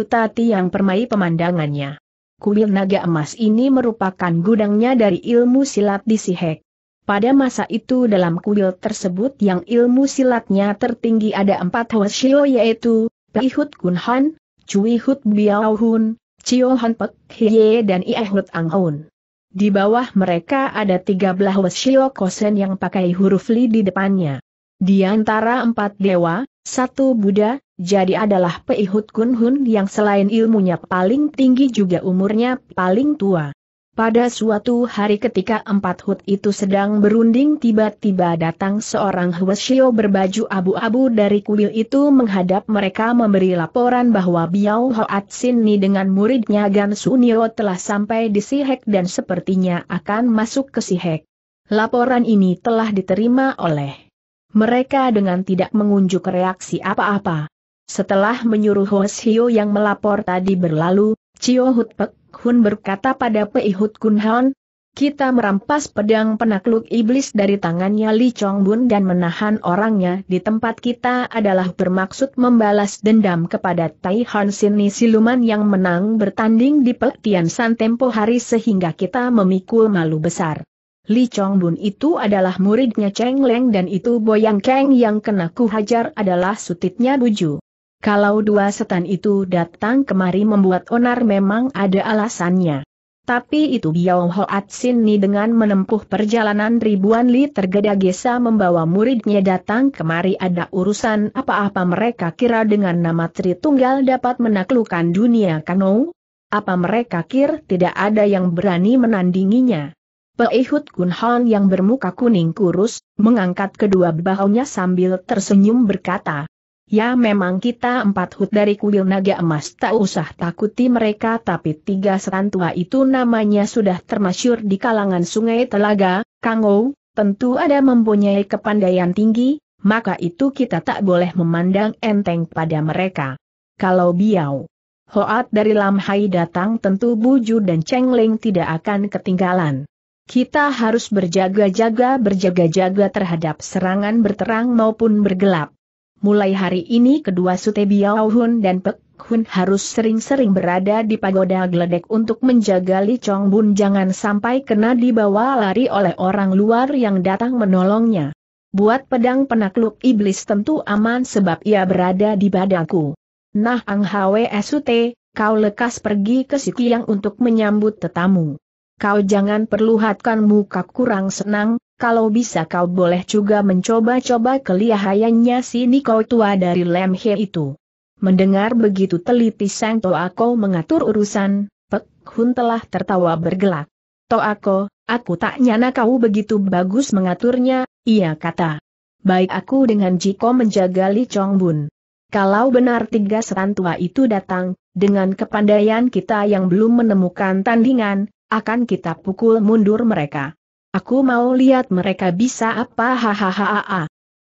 tati yang permai pemandangannya. Kuil naga emas ini merupakan gudangnya dari ilmu silat di Sihek. Pada masa itu dalam kuil tersebut yang ilmu silatnya tertinggi ada empat hwasyo yaitu, Pihut Kunhan, Cui Hut Biao Hun, Chio Han Pek Hye dan iehut Anghun. Di bawah mereka ada tiga belah Wesio Kosen yang pakai huruf Li di depannya. Di antara empat dewa, satu Buddha, jadi adalah Peihut Kunhun yang selain ilmunya paling tinggi juga umurnya paling tua. Pada suatu hari ketika empat hut itu sedang berunding tiba-tiba datang seorang Hwasyo berbaju abu-abu dari kuil itu menghadap mereka memberi laporan bahwa Biao Hoat Sin Ni dengan muridnya Gan Sunio telah sampai di Sihek dan sepertinya akan masuk ke Sihek. Laporan ini telah diterima oleh mereka dengan tidak mengunjuk reaksi apa-apa. Setelah menyuruh Hwasyo yang melapor tadi berlalu, Chio Hut Hun berkata pada Peihut Kun Hon, kita merampas pedang penakluk iblis dari tangannya Li Chong Bun dan menahan orangnya di tempat kita adalah bermaksud membalas dendam kepada Tai Han Sini siluman yang menang bertanding di Petian San tempo hari sehingga kita memikul malu besar. Li Chong Bun itu adalah muridnya Cheng Leng dan itu Boyang Kang yang kena kuhajar adalah sutitnya Buju. Kalau dua setan itu datang kemari membuat onar memang ada alasannya. Tapi itu Biao Hoat ni dengan menempuh perjalanan ribuan li tergesa-gesa membawa muridnya datang kemari ada urusan apa-apa mereka kira dengan nama tri tunggal dapat menaklukkan dunia Kano? Apa mereka kira tidak ada yang berani menandinginya? Peihut Kunhan yang bermuka kuning kurus, mengangkat kedua bahunya sambil tersenyum berkata, Ya memang kita empat hut dari kuil naga emas tak usah takuti mereka tapi tiga setan tua itu namanya sudah termasyur di kalangan sungai Telaga, Kango, tentu ada mempunyai kepandaian tinggi, maka itu kita tak boleh memandang enteng pada mereka. Kalau Biao Hoat dari Lam Hai datang tentu Buju dan Cheng Ling tidak akan ketinggalan. Kita harus berjaga-jaga berjaga-jaga terhadap serangan berterang maupun bergelap mulai hari ini kedua Sute Biao Hun dan Pek Hun harus sering-sering berada di pagoda geledek untuk menjaga Li Chong Bun jangan sampai kena dibawa lari oleh orang luar yang datang menolongnya. Buat pedang penakluk iblis tentu aman sebab ia berada di badaku. Nah Ang Hwe Sute, kau lekas pergi ke Sikiang untuk menyambut tetamu kau jangan perlu perluhatkan muka kurang senang, kalau bisa kau boleh juga mencoba-coba kelihayannya si Niko tua dari Lemhe itu. Mendengar begitu teliti Sang Toako mengatur urusan, Pek Hun telah tertawa bergelak. Toako, aku tak nyana kau begitu bagus mengaturnya, ia kata. Baik aku dengan Jiko menjaga Li Chong Bun. Kalau benar tiga serantua itu datang, dengan kepandaian kita yang belum menemukan tandingan, akan kita pukul mundur mereka. Aku mau lihat mereka bisa apa hahaha.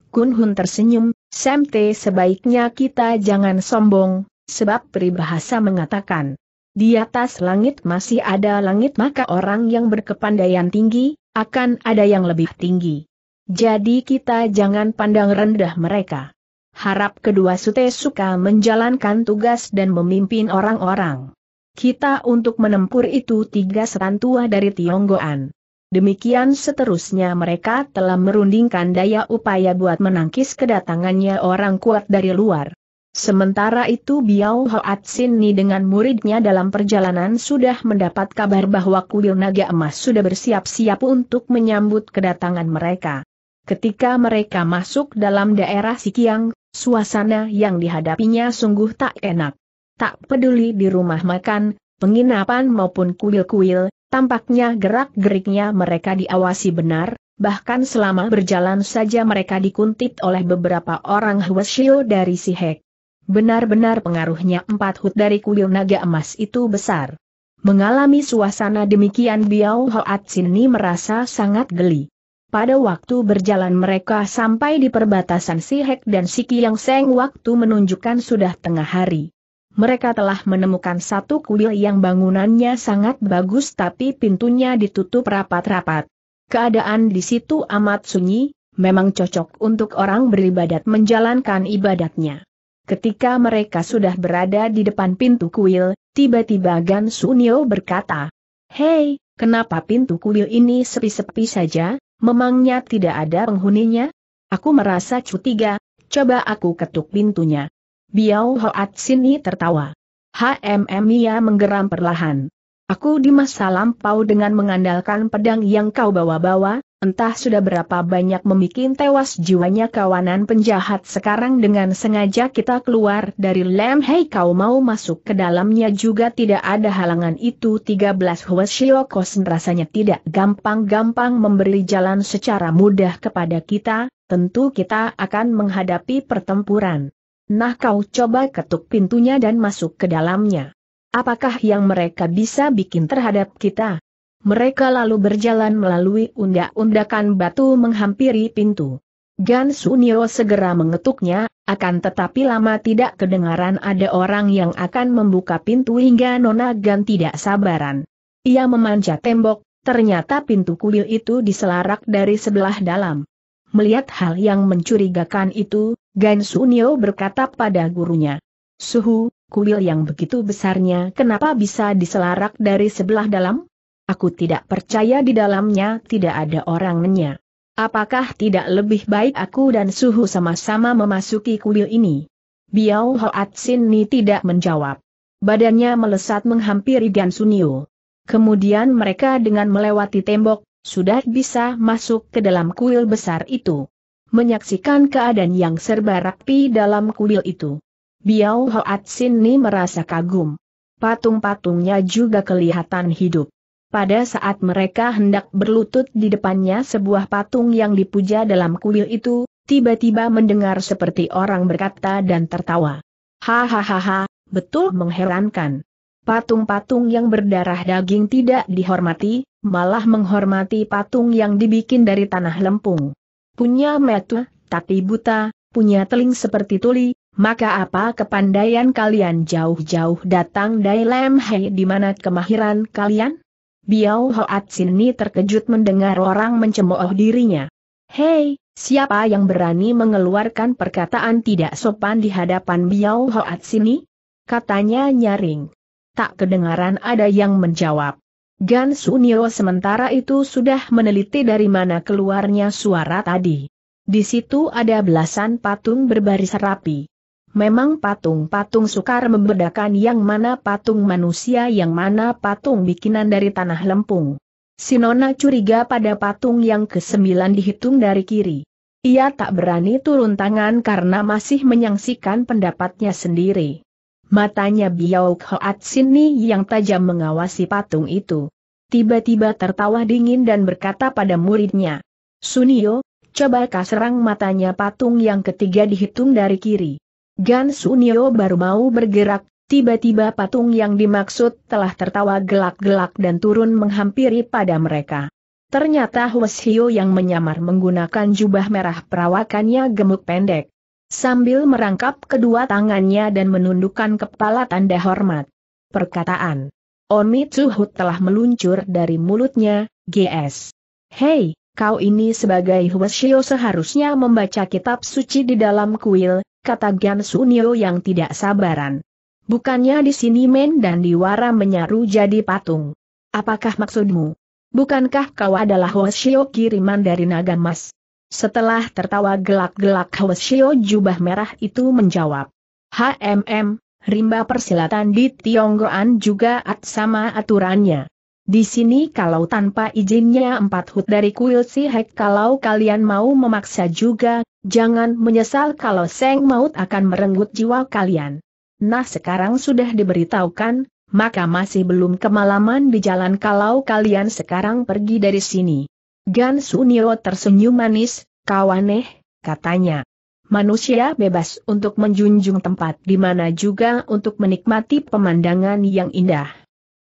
Kun Hun tersenyum, T sebaiknya kita jangan sombong, sebab peribahasa mengatakan. Di atas langit masih ada langit maka orang yang berkepandaian tinggi, akan ada yang lebih tinggi. Jadi kita jangan pandang rendah mereka. Harap kedua sute suka menjalankan tugas dan memimpin orang-orang kita untuk menempur itu tiga setan tua dari Tionggoan. Demikian seterusnya mereka telah merundingkan daya upaya buat menangkis kedatangannya orang kuat dari luar. Sementara itu Biao Hoat Sin Ni dengan muridnya dalam perjalanan sudah mendapat kabar bahwa kuil naga emas sudah bersiap-siap untuk menyambut kedatangan mereka. Ketika mereka masuk dalam daerah Sikiang, suasana yang dihadapinya sungguh tak enak tak peduli di rumah makan, penginapan maupun kuil-kuil, tampaknya gerak-geriknya mereka diawasi benar, bahkan selama berjalan saja mereka dikuntit oleh beberapa orang Hwasyo dari Sihek. Benar-benar pengaruhnya empat hut dari kuil naga emas itu besar. Mengalami suasana demikian Biao Hoat Sini merasa sangat geli. Pada waktu berjalan mereka sampai di perbatasan Sihek dan Siki Yang Seng waktu menunjukkan sudah tengah hari mereka telah menemukan satu kuil yang bangunannya sangat bagus tapi pintunya ditutup rapat-rapat. Keadaan di situ amat sunyi, memang cocok untuk orang beribadat menjalankan ibadatnya. Ketika mereka sudah berada di depan pintu kuil, tiba-tiba Gan Sunio berkata, Hei, kenapa pintu kuil ini sepi-sepi saja, memangnya tidak ada penghuninya? Aku merasa cutiga. coba aku ketuk pintunya. Biao Hoat Sini tertawa. HMM ia menggeram perlahan. Aku di masa lampau dengan mengandalkan pedang yang kau bawa-bawa, entah sudah berapa banyak memikin tewas jiwanya kawanan penjahat sekarang dengan sengaja kita keluar dari lem hei kau mau masuk ke dalamnya juga tidak ada halangan itu 13 Hwasyo Kosen rasanya tidak gampang-gampang memberi jalan secara mudah kepada kita, tentu kita akan menghadapi pertempuran. Nah kau coba ketuk pintunya dan masuk ke dalamnya. Apakah yang mereka bisa bikin terhadap kita? Mereka lalu berjalan melalui undak-undakan batu menghampiri pintu. Gan Sunio segera mengetuknya, akan tetapi lama tidak kedengaran ada orang yang akan membuka pintu hingga Nona Gan tidak sabaran. Ia memanjat tembok, ternyata pintu kuil itu diselarak dari sebelah dalam. Melihat hal yang mencurigakan itu, Gan Sunio berkata pada gurunya. Suhu, kuil yang begitu besarnya kenapa bisa diselarak dari sebelah dalam? Aku tidak percaya di dalamnya tidak ada orangnya. Apakah tidak lebih baik aku dan Suhu sama-sama memasuki kuil ini? Biao Hoat Sin Ni tidak menjawab. Badannya melesat menghampiri Gan Sunio. Kemudian mereka dengan melewati tembok, sudah bisa masuk ke dalam kuil besar itu. Menyaksikan keadaan yang serba rapi dalam kuil itu. Biao Hoat ni merasa kagum. Patung-patungnya juga kelihatan hidup. Pada saat mereka hendak berlutut di depannya sebuah patung yang dipuja dalam kuil itu, tiba-tiba mendengar seperti orang berkata dan tertawa. Hahaha, betul mengherankan. Patung-patung yang berdarah daging tidak dihormati, malah menghormati patung yang dibikin dari tanah lempung. Punya mata, tapi buta, punya teling seperti tuli, maka apa kepandaian kalian jauh-jauh datang dari Lemhe di mana kemahiran kalian? Biao Hoat Sini terkejut mendengar orang mencemooh dirinya. Hei, siapa yang berani mengeluarkan perkataan tidak sopan di hadapan Biao Hoat Sini? Katanya nyaring. Tak kedengaran ada yang menjawab. Gan Sunio sementara itu sudah meneliti dari mana keluarnya suara tadi. Di situ ada belasan patung berbaris rapi. Memang patung-patung sukar membedakan yang mana patung manusia yang mana patung bikinan dari tanah lempung. Sinona curiga pada patung yang ke kesembilan dihitung dari kiri. Ia tak berani turun tangan karena masih menyaksikan pendapatnya sendiri. Matanya Biao Khoat Sini yang tajam mengawasi patung itu. Tiba-tiba tertawa dingin dan berkata pada muridnya, Sunio, coba serang matanya patung yang ketiga dihitung dari kiri. Gan Sunio baru mau bergerak, tiba-tiba patung yang dimaksud telah tertawa gelak-gelak dan turun menghampiri pada mereka. Ternyata Hwasio yang menyamar menggunakan jubah merah perawakannya gemuk pendek. Sambil merangkap kedua tangannya dan menundukkan kepala tanda hormat. Perkataan. Omi Tsuhut telah meluncur dari mulutnya, GS. Hei, kau ini sebagai Huashio seharusnya membaca kitab suci di dalam kuil, kata Gan Sunio yang tidak sabaran. Bukannya di sini Men dan Diwara menyaru jadi patung. Apakah maksudmu? Bukankah kau adalah Hoshio kiriman dari naga mas? Setelah tertawa gelak-gelak Hwasyo jubah merah itu menjawab. HMM, rimba persilatan di Tionggoan juga at sama aturannya. Di sini kalau tanpa izinnya empat hut dari kuil si Hek kalau kalian mau memaksa juga, jangan menyesal kalau Seng Maut akan merenggut jiwa kalian. Nah sekarang sudah diberitahukan, maka masih belum kemalaman di jalan kalau kalian sekarang pergi dari sini. Gan Sunio tersenyum manis, kawaneh, katanya. Manusia bebas untuk menjunjung tempat di mana juga untuk menikmati pemandangan yang indah.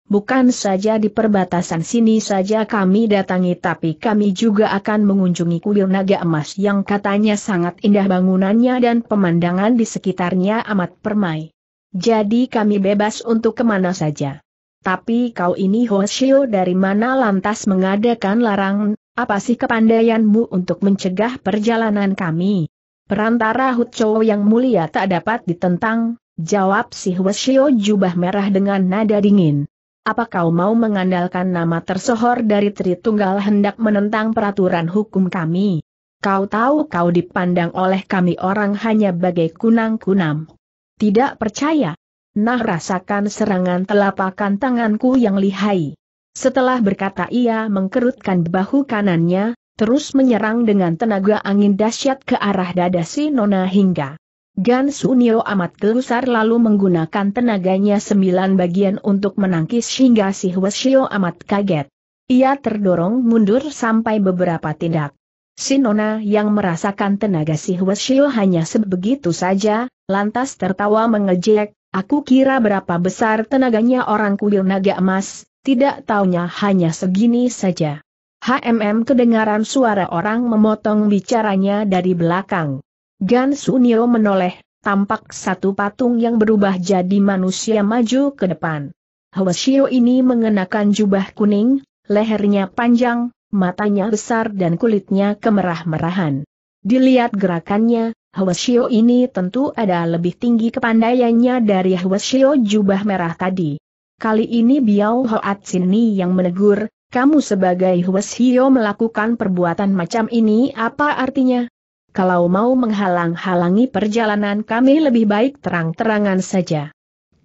Bukan saja di perbatasan sini saja kami datangi tapi kami juga akan mengunjungi kuil naga emas yang katanya sangat indah bangunannya dan pemandangan di sekitarnya amat permai. Jadi kami bebas untuk kemana saja. Tapi kau ini Hoshio dari mana lantas mengadakan larangan? Apa sih kepandaianmu untuk mencegah perjalanan kami? Perantara Hucho yang mulia tak dapat ditentang, jawab si Hwasyo jubah merah dengan nada dingin. Apa kau mau mengandalkan nama tersohor dari Tritunggal hendak menentang peraturan hukum kami? Kau tahu kau dipandang oleh kami orang hanya bagai kunang-kunam. Tidak percaya? Nah rasakan serangan telapakan tanganku yang lihai. Setelah berkata ia mengkerutkan bahu kanannya, terus menyerang dengan tenaga angin dahsyat ke arah dada si Nona hingga Gan Sunio amat gelusar lalu menggunakan tenaganya sembilan bagian untuk menangkis hingga si Huesio amat kaget. Ia terdorong mundur sampai beberapa tindak. Si Nona yang merasakan tenaga si Huesio hanya sebegitu saja, lantas tertawa mengejek, aku kira berapa besar tenaganya orang kuil naga emas, tidak taunya hanya segini saja. HMM kedengaran suara orang memotong bicaranya dari belakang. Gan Sunio menoleh, tampak satu patung yang berubah jadi manusia maju ke depan. Hwasio ini mengenakan jubah kuning, lehernya panjang, matanya besar dan kulitnya kemerah-merahan. Dilihat gerakannya, Hwasio ini tentu ada lebih tinggi kepandaiannya dari Hwasio jubah merah tadi. Kali ini Biao Hoat Sini yang menegur, kamu sebagai Hues Hio melakukan perbuatan macam ini apa artinya? Kalau mau menghalang-halangi perjalanan kami lebih baik terang-terangan saja.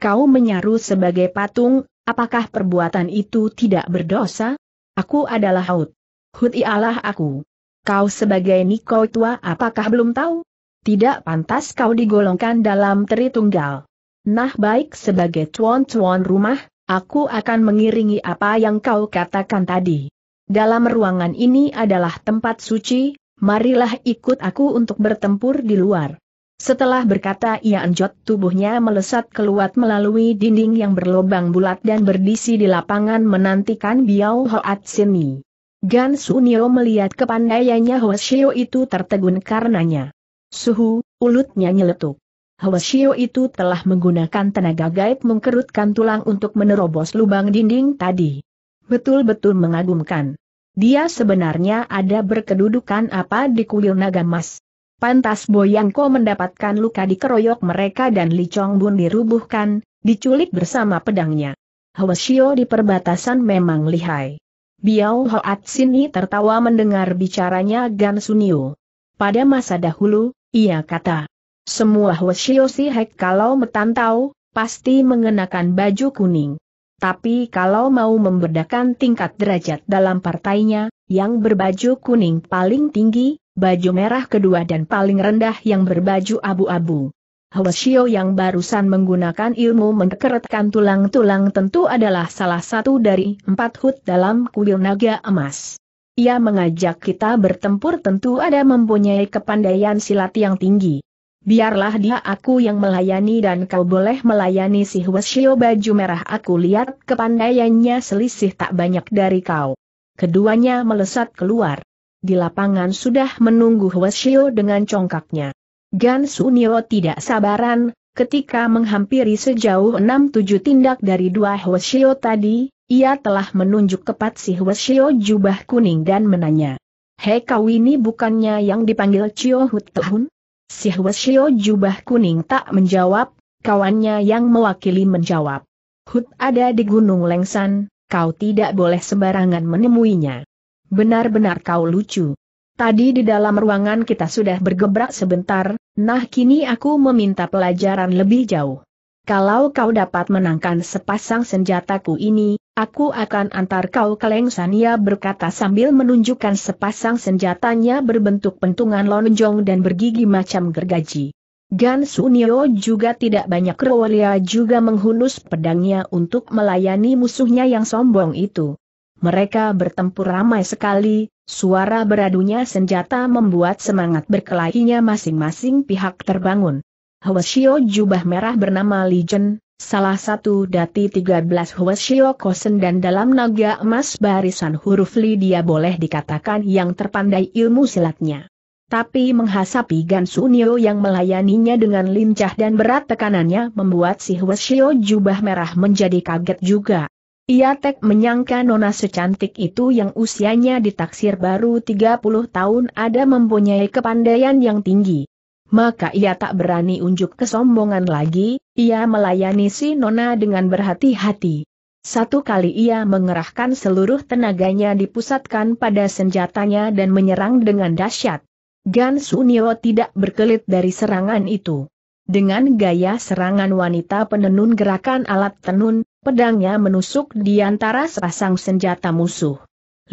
Kau menyaru sebagai patung, apakah perbuatan itu tidak berdosa? Aku adalah Haut. Hut ialah aku. Kau sebagai Niko tua apakah belum tahu? Tidak pantas kau digolongkan dalam tunggal. Nah baik sebagai tuan-tuan rumah, aku akan mengiringi apa yang kau katakan tadi. Dalam ruangan ini adalah tempat suci, marilah ikut aku untuk bertempur di luar. Setelah berkata ia anjot tubuhnya melesat keluar melalui dinding yang berlobang bulat dan berdisi di lapangan menantikan Biao Hoat Sini. Gan Sunio melihat kepandaiannya Hoshio itu tertegun karenanya. Suhu, ulutnya nyeletuk. Hwasio itu telah menggunakan tenaga gaib mengkerutkan tulang untuk menerobos lubang dinding tadi. Betul-betul mengagumkan. Dia sebenarnya ada berkedudukan apa di kuil naga emas. Pantas Boyangko mendapatkan luka di keroyok mereka dan Li Chong Bun dirubuhkan, diculik bersama pedangnya. Hwasio di perbatasan memang lihai. Biao Hoat Sini tertawa mendengar bicaranya Gan Sunio. Pada masa dahulu, ia kata, semua Hoshio Hek kalau metantau, pasti mengenakan baju kuning. Tapi kalau mau membedakan tingkat derajat dalam partainya, yang berbaju kuning paling tinggi, baju merah kedua dan paling rendah yang berbaju abu-abu. Hwasyo yang barusan menggunakan ilmu mengkeretkan tulang-tulang tentu adalah salah satu dari empat hut dalam kuil naga emas. Ia mengajak kita bertempur tentu ada mempunyai kepandaian silat yang tinggi. Biarlah dia aku yang melayani dan kau boleh melayani si Huashio baju merah aku lihat kepandaiannya selisih tak banyak dari kau. Keduanya melesat keluar. Di lapangan sudah menunggu Huashio dengan congkaknya. Gan Sunio tidak sabaran, ketika menghampiri sejauh enam tujuh tindak dari dua Huashio tadi, ia telah menunjuk kepat si Huashio jubah kuning dan menanya. Hei kau ini bukannya yang dipanggil Chio Hutohun? Si Huasio jubah kuning tak menjawab, kawannya yang mewakili menjawab. Hut ada di Gunung Lengsan, kau tidak boleh sembarangan menemuinya. Benar-benar kau lucu. Tadi di dalam ruangan kita sudah bergebrak sebentar, nah kini aku meminta pelajaran lebih jauh. Kalau kau dapat menangkan sepasang senjataku ini, Aku akan antar kau ke Lengsania berkata sambil menunjukkan sepasang senjatanya berbentuk pentungan lonjong dan bergigi macam gergaji. Gan Sunio juga tidak banyak Rowalia juga menghunus pedangnya untuk melayani musuhnya yang sombong itu. Mereka bertempur ramai sekali, suara beradunya senjata membuat semangat berkelahinya masing-masing pihak terbangun. Hwasio jubah merah bernama Legion salah satu dati 13 Hwasyo Kosen dan dalam naga emas barisan huruf Li dia boleh dikatakan yang terpandai ilmu silatnya. Tapi menghasapi Gansunio Nio yang melayaninya dengan lincah dan berat tekanannya membuat si Hwasyo jubah merah menjadi kaget juga. Ia tek menyangka nona secantik itu yang usianya ditaksir baru 30 tahun ada mempunyai kepandaian yang tinggi maka ia tak berani unjuk kesombongan lagi, ia melayani si Nona dengan berhati-hati. Satu kali ia mengerahkan seluruh tenaganya dipusatkan pada senjatanya dan menyerang dengan dahsyat. Gan Sunio tidak berkelit dari serangan itu. Dengan gaya serangan wanita penenun gerakan alat tenun, pedangnya menusuk di antara sepasang senjata musuh.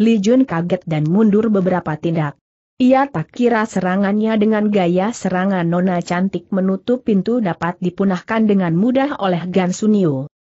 Li Jun kaget dan mundur beberapa tindak. Ia tak kira serangannya dengan gaya serangan nona cantik menutup pintu dapat dipunahkan dengan mudah oleh Gan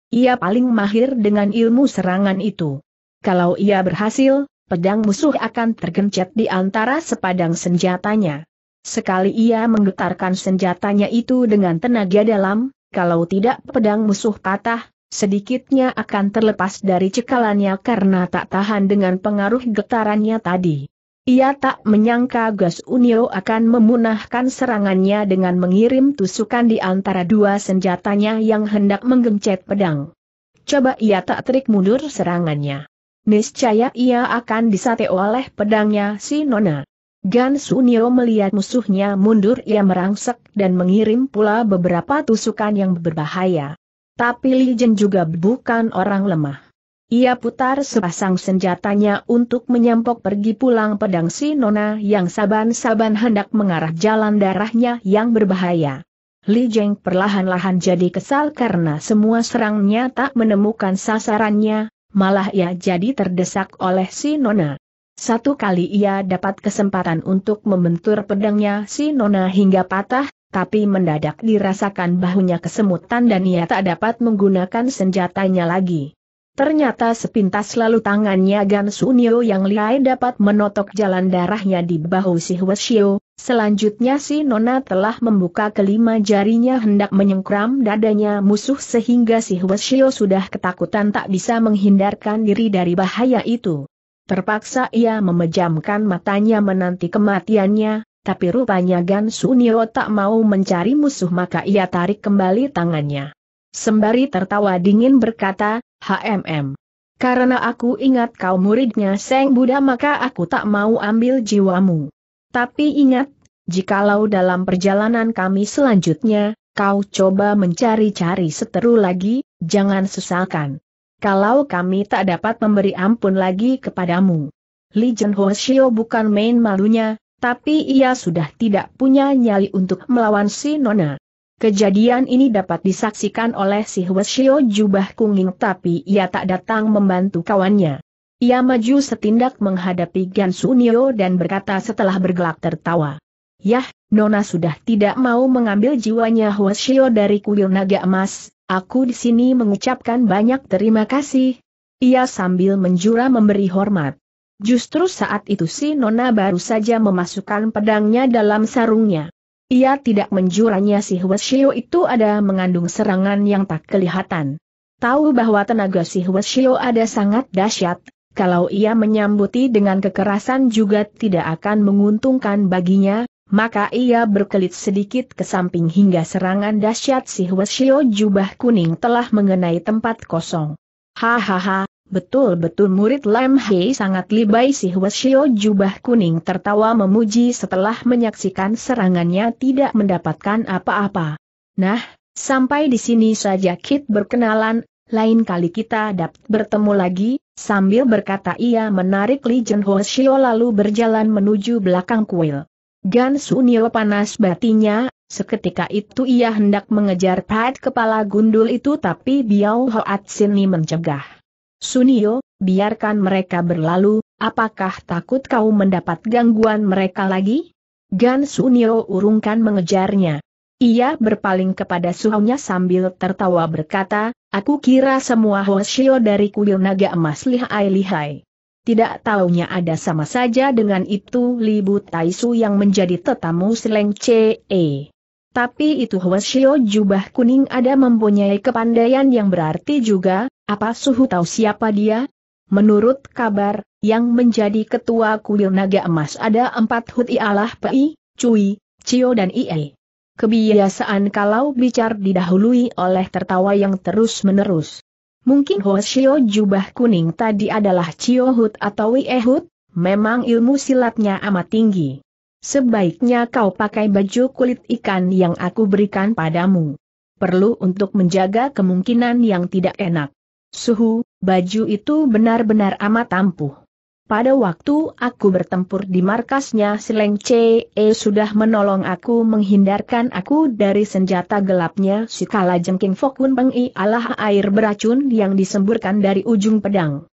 Ia paling mahir dengan ilmu serangan itu. Kalau ia berhasil, pedang musuh akan tergencet di antara sepadang senjatanya. Sekali ia menggetarkan senjatanya itu dengan tenaga dalam, kalau tidak pedang musuh patah, sedikitnya akan terlepas dari cekalannya karena tak tahan dengan pengaruh getarannya tadi. Ia tak menyangka Gas Unio akan memunahkan serangannya dengan mengirim tusukan di antara dua senjatanya yang hendak menggencet pedang. Coba ia tak trik mundur serangannya. Niscaya ia akan disate oleh pedangnya si Nona. Gan Sunio melihat musuhnya mundur ia merangsek dan mengirim pula beberapa tusukan yang berbahaya. Tapi Li Jen juga bukan orang lemah. Ia putar sepasang senjatanya untuk menyampok pergi pulang pedang si Nona yang saban-saban hendak mengarah jalan darahnya yang berbahaya. Li Jeng perlahan-lahan jadi kesal karena semua serangnya tak menemukan sasarannya, malah ia jadi terdesak oleh si Nona. Satu kali ia dapat kesempatan untuk membentur pedangnya si Nona hingga patah, tapi mendadak dirasakan bahunya kesemutan dan ia tak dapat menggunakan senjatanya lagi. Ternyata sepintas lalu tangannya Gan Sunio yang lihai dapat menotok jalan darahnya di bahu si Huesio, selanjutnya si Nona telah membuka kelima jarinya hendak menyengkram dadanya musuh sehingga si Huesio sudah ketakutan tak bisa menghindarkan diri dari bahaya itu. Terpaksa ia memejamkan matanya menanti kematiannya, tapi rupanya Gan Sunio tak mau mencari musuh maka ia tarik kembali tangannya. Sembari tertawa dingin berkata, HMM. Karena aku ingat kau muridnya Seng Buddha maka aku tak mau ambil jiwamu. Tapi ingat, jikalau dalam perjalanan kami selanjutnya, kau coba mencari-cari seteru lagi, jangan sesalkan. Kalau kami tak dapat memberi ampun lagi kepadamu. Li Jen Ho bukan main malunya, tapi ia sudah tidak punya nyali untuk melawan si Nona. Kejadian ini dapat disaksikan oleh si Hweshio jubah kuning tapi ia tak datang membantu kawannya. Ia maju setindak menghadapi Gansu Nio dan berkata setelah bergelak tertawa. Yah, Nona sudah tidak mau mengambil jiwanya Hweshio dari kuil naga emas, aku di sini mengucapkan banyak terima kasih. Ia sambil menjura memberi hormat. Justru saat itu si Nona baru saja memasukkan pedangnya dalam sarungnya. Ia tidak menjuranya si Huashio itu ada mengandung serangan yang tak kelihatan. Tahu bahwa tenaga si Huashio ada sangat dahsyat, kalau ia menyambuti dengan kekerasan juga tidak akan menguntungkan baginya, maka ia berkelit sedikit ke samping hingga serangan dahsyat si Huashio jubah kuning telah mengenai tempat kosong. Hahaha, Betul-betul murid Lam Hei sangat libai si Huasio jubah kuning tertawa memuji setelah menyaksikan serangannya tidak mendapatkan apa-apa. Nah, sampai di sini saja Kit berkenalan, lain kali kita dapat bertemu lagi, sambil berkata ia menarik Li Jen lalu berjalan menuju belakang kuil. Gan Sunio panas batinya, seketika itu ia hendak mengejar pad kepala gundul itu tapi Biao Hoat Sini mencegah. Sunio, biarkan mereka berlalu, apakah takut kau mendapat gangguan mereka lagi? Gan Sunio urungkan mengejarnya. Ia berpaling kepada suhunya sambil tertawa berkata, aku kira semua hosio dari kuil naga emas lihai-lihai. Tidak taunya ada sama saja dengan itu Libu Taisu yang menjadi tetamu Sleng CE. Tapi itu Hwasyo jubah kuning ada mempunyai kepandaian yang berarti juga, apa suhu tahu siapa dia? Menurut kabar, yang menjadi ketua kuil naga emas ada empat huti Allah Pei, Cui, Cio dan Ie. Kebiasaan kalau bicar didahului oleh tertawa yang terus-menerus. Mungkin Hwasyo jubah kuning tadi adalah Cio Hut atau Ie Hut, memang ilmu silatnya amat tinggi. Sebaiknya kau pakai baju kulit ikan yang aku berikan padamu. Perlu untuk menjaga kemungkinan yang tidak enak. Suhu, baju itu benar-benar amat ampuh. Pada waktu aku bertempur di markasnya Sileng CE e sudah menolong aku menghindarkan aku dari senjata gelapnya si Kalajengking Fokun Pengi alah air beracun yang disemburkan dari ujung pedang.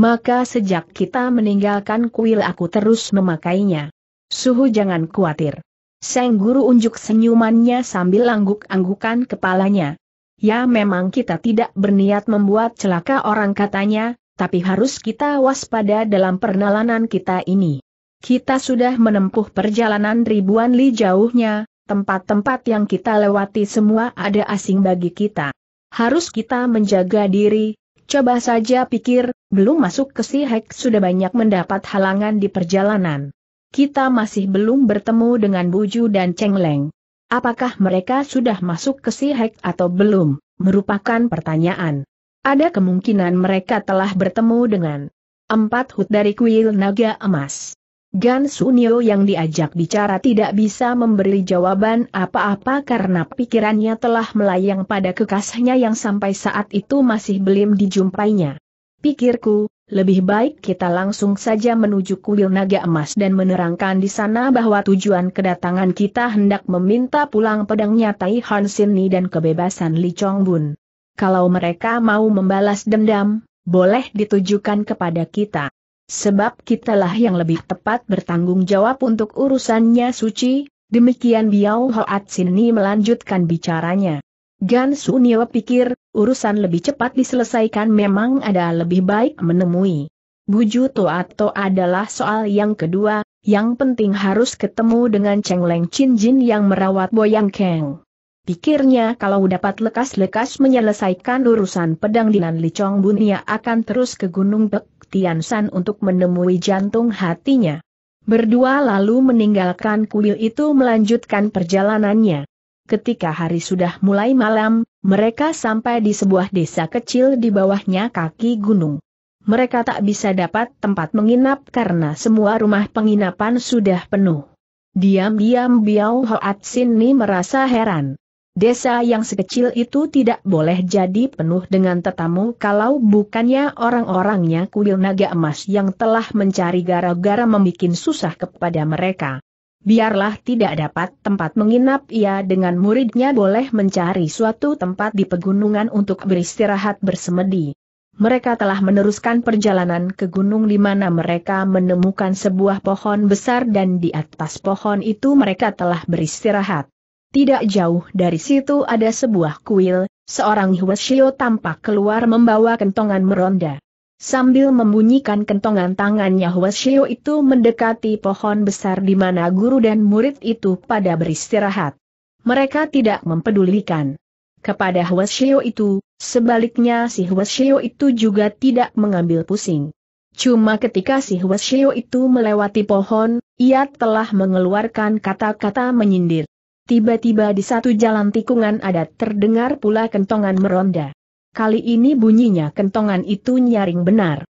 Maka sejak kita meninggalkan kuil aku terus memakainya. Suhu jangan khawatir. Seng Guru unjuk senyumannya sambil angguk-anggukan kepalanya. Ya memang kita tidak berniat membuat celaka orang katanya, tapi harus kita waspada dalam perjalanan kita ini. Kita sudah menempuh perjalanan ribuan li jauhnya, tempat-tempat yang kita lewati semua ada asing bagi kita. Harus kita menjaga diri, coba saja pikir, belum masuk ke Sihek sudah banyak mendapat halangan di perjalanan kita masih belum bertemu dengan Buju dan Cheng Leng. Apakah mereka sudah masuk ke Sihek atau belum, merupakan pertanyaan. Ada kemungkinan mereka telah bertemu dengan empat hut dari kuil naga emas. Gan Sunio yang diajak bicara tidak bisa memberi jawaban apa-apa karena pikirannya telah melayang pada kekasihnya yang sampai saat itu masih belum dijumpainya. Pikirku, lebih baik kita langsung saja menuju kuil naga emas dan menerangkan di sana bahwa tujuan kedatangan kita hendak meminta pulang pedangnya Tai Han Ni dan kebebasan Li Chong Bun. Kalau mereka mau membalas dendam, boleh ditujukan kepada kita. Sebab kitalah yang lebih tepat bertanggung jawab untuk urusannya suci, demikian Biao Hoat Ni melanjutkan bicaranya. Gan Sunil pikir, urusan lebih cepat diselesaikan memang ada lebih baik menemui. Buju Toato adalah soal yang kedua, yang penting harus ketemu dengan Cheng Leng Chin Jin yang merawat Boyang Keng. Pikirnya kalau dapat lekas-lekas menyelesaikan urusan pedang Dinan Li Chong ia akan terus ke Gunung Bek Tian San untuk menemui jantung hatinya. Berdua lalu meninggalkan kuil itu melanjutkan perjalanannya. Ketika hari sudah mulai malam, mereka sampai di sebuah desa kecil di bawahnya kaki gunung. Mereka tak bisa dapat tempat menginap karena semua rumah penginapan sudah penuh. Diam-diam Biao Hoat Sini merasa heran. Desa yang sekecil itu tidak boleh jadi penuh dengan tetamu kalau bukannya orang-orangnya kuil naga emas yang telah mencari gara-gara membuat susah kepada mereka biarlah tidak dapat tempat menginap ia dengan muridnya boleh mencari suatu tempat di pegunungan untuk beristirahat bersemedi. Mereka telah meneruskan perjalanan ke gunung di mana mereka menemukan sebuah pohon besar dan di atas pohon itu mereka telah beristirahat. Tidak jauh dari situ ada sebuah kuil, seorang Huashio tampak keluar membawa kentongan meronda. Sambil membunyikan kentongan tangannya Hwasyo itu mendekati pohon besar di mana guru dan murid itu pada beristirahat. Mereka tidak mempedulikan. Kepada Hwasyo itu, sebaliknya si Hwasyo itu juga tidak mengambil pusing. Cuma ketika si Hwasyo itu melewati pohon, ia telah mengeluarkan kata-kata menyindir. Tiba-tiba di satu jalan tikungan ada terdengar pula kentongan meronda. Kali ini bunyinya kentongan itu nyaring benar.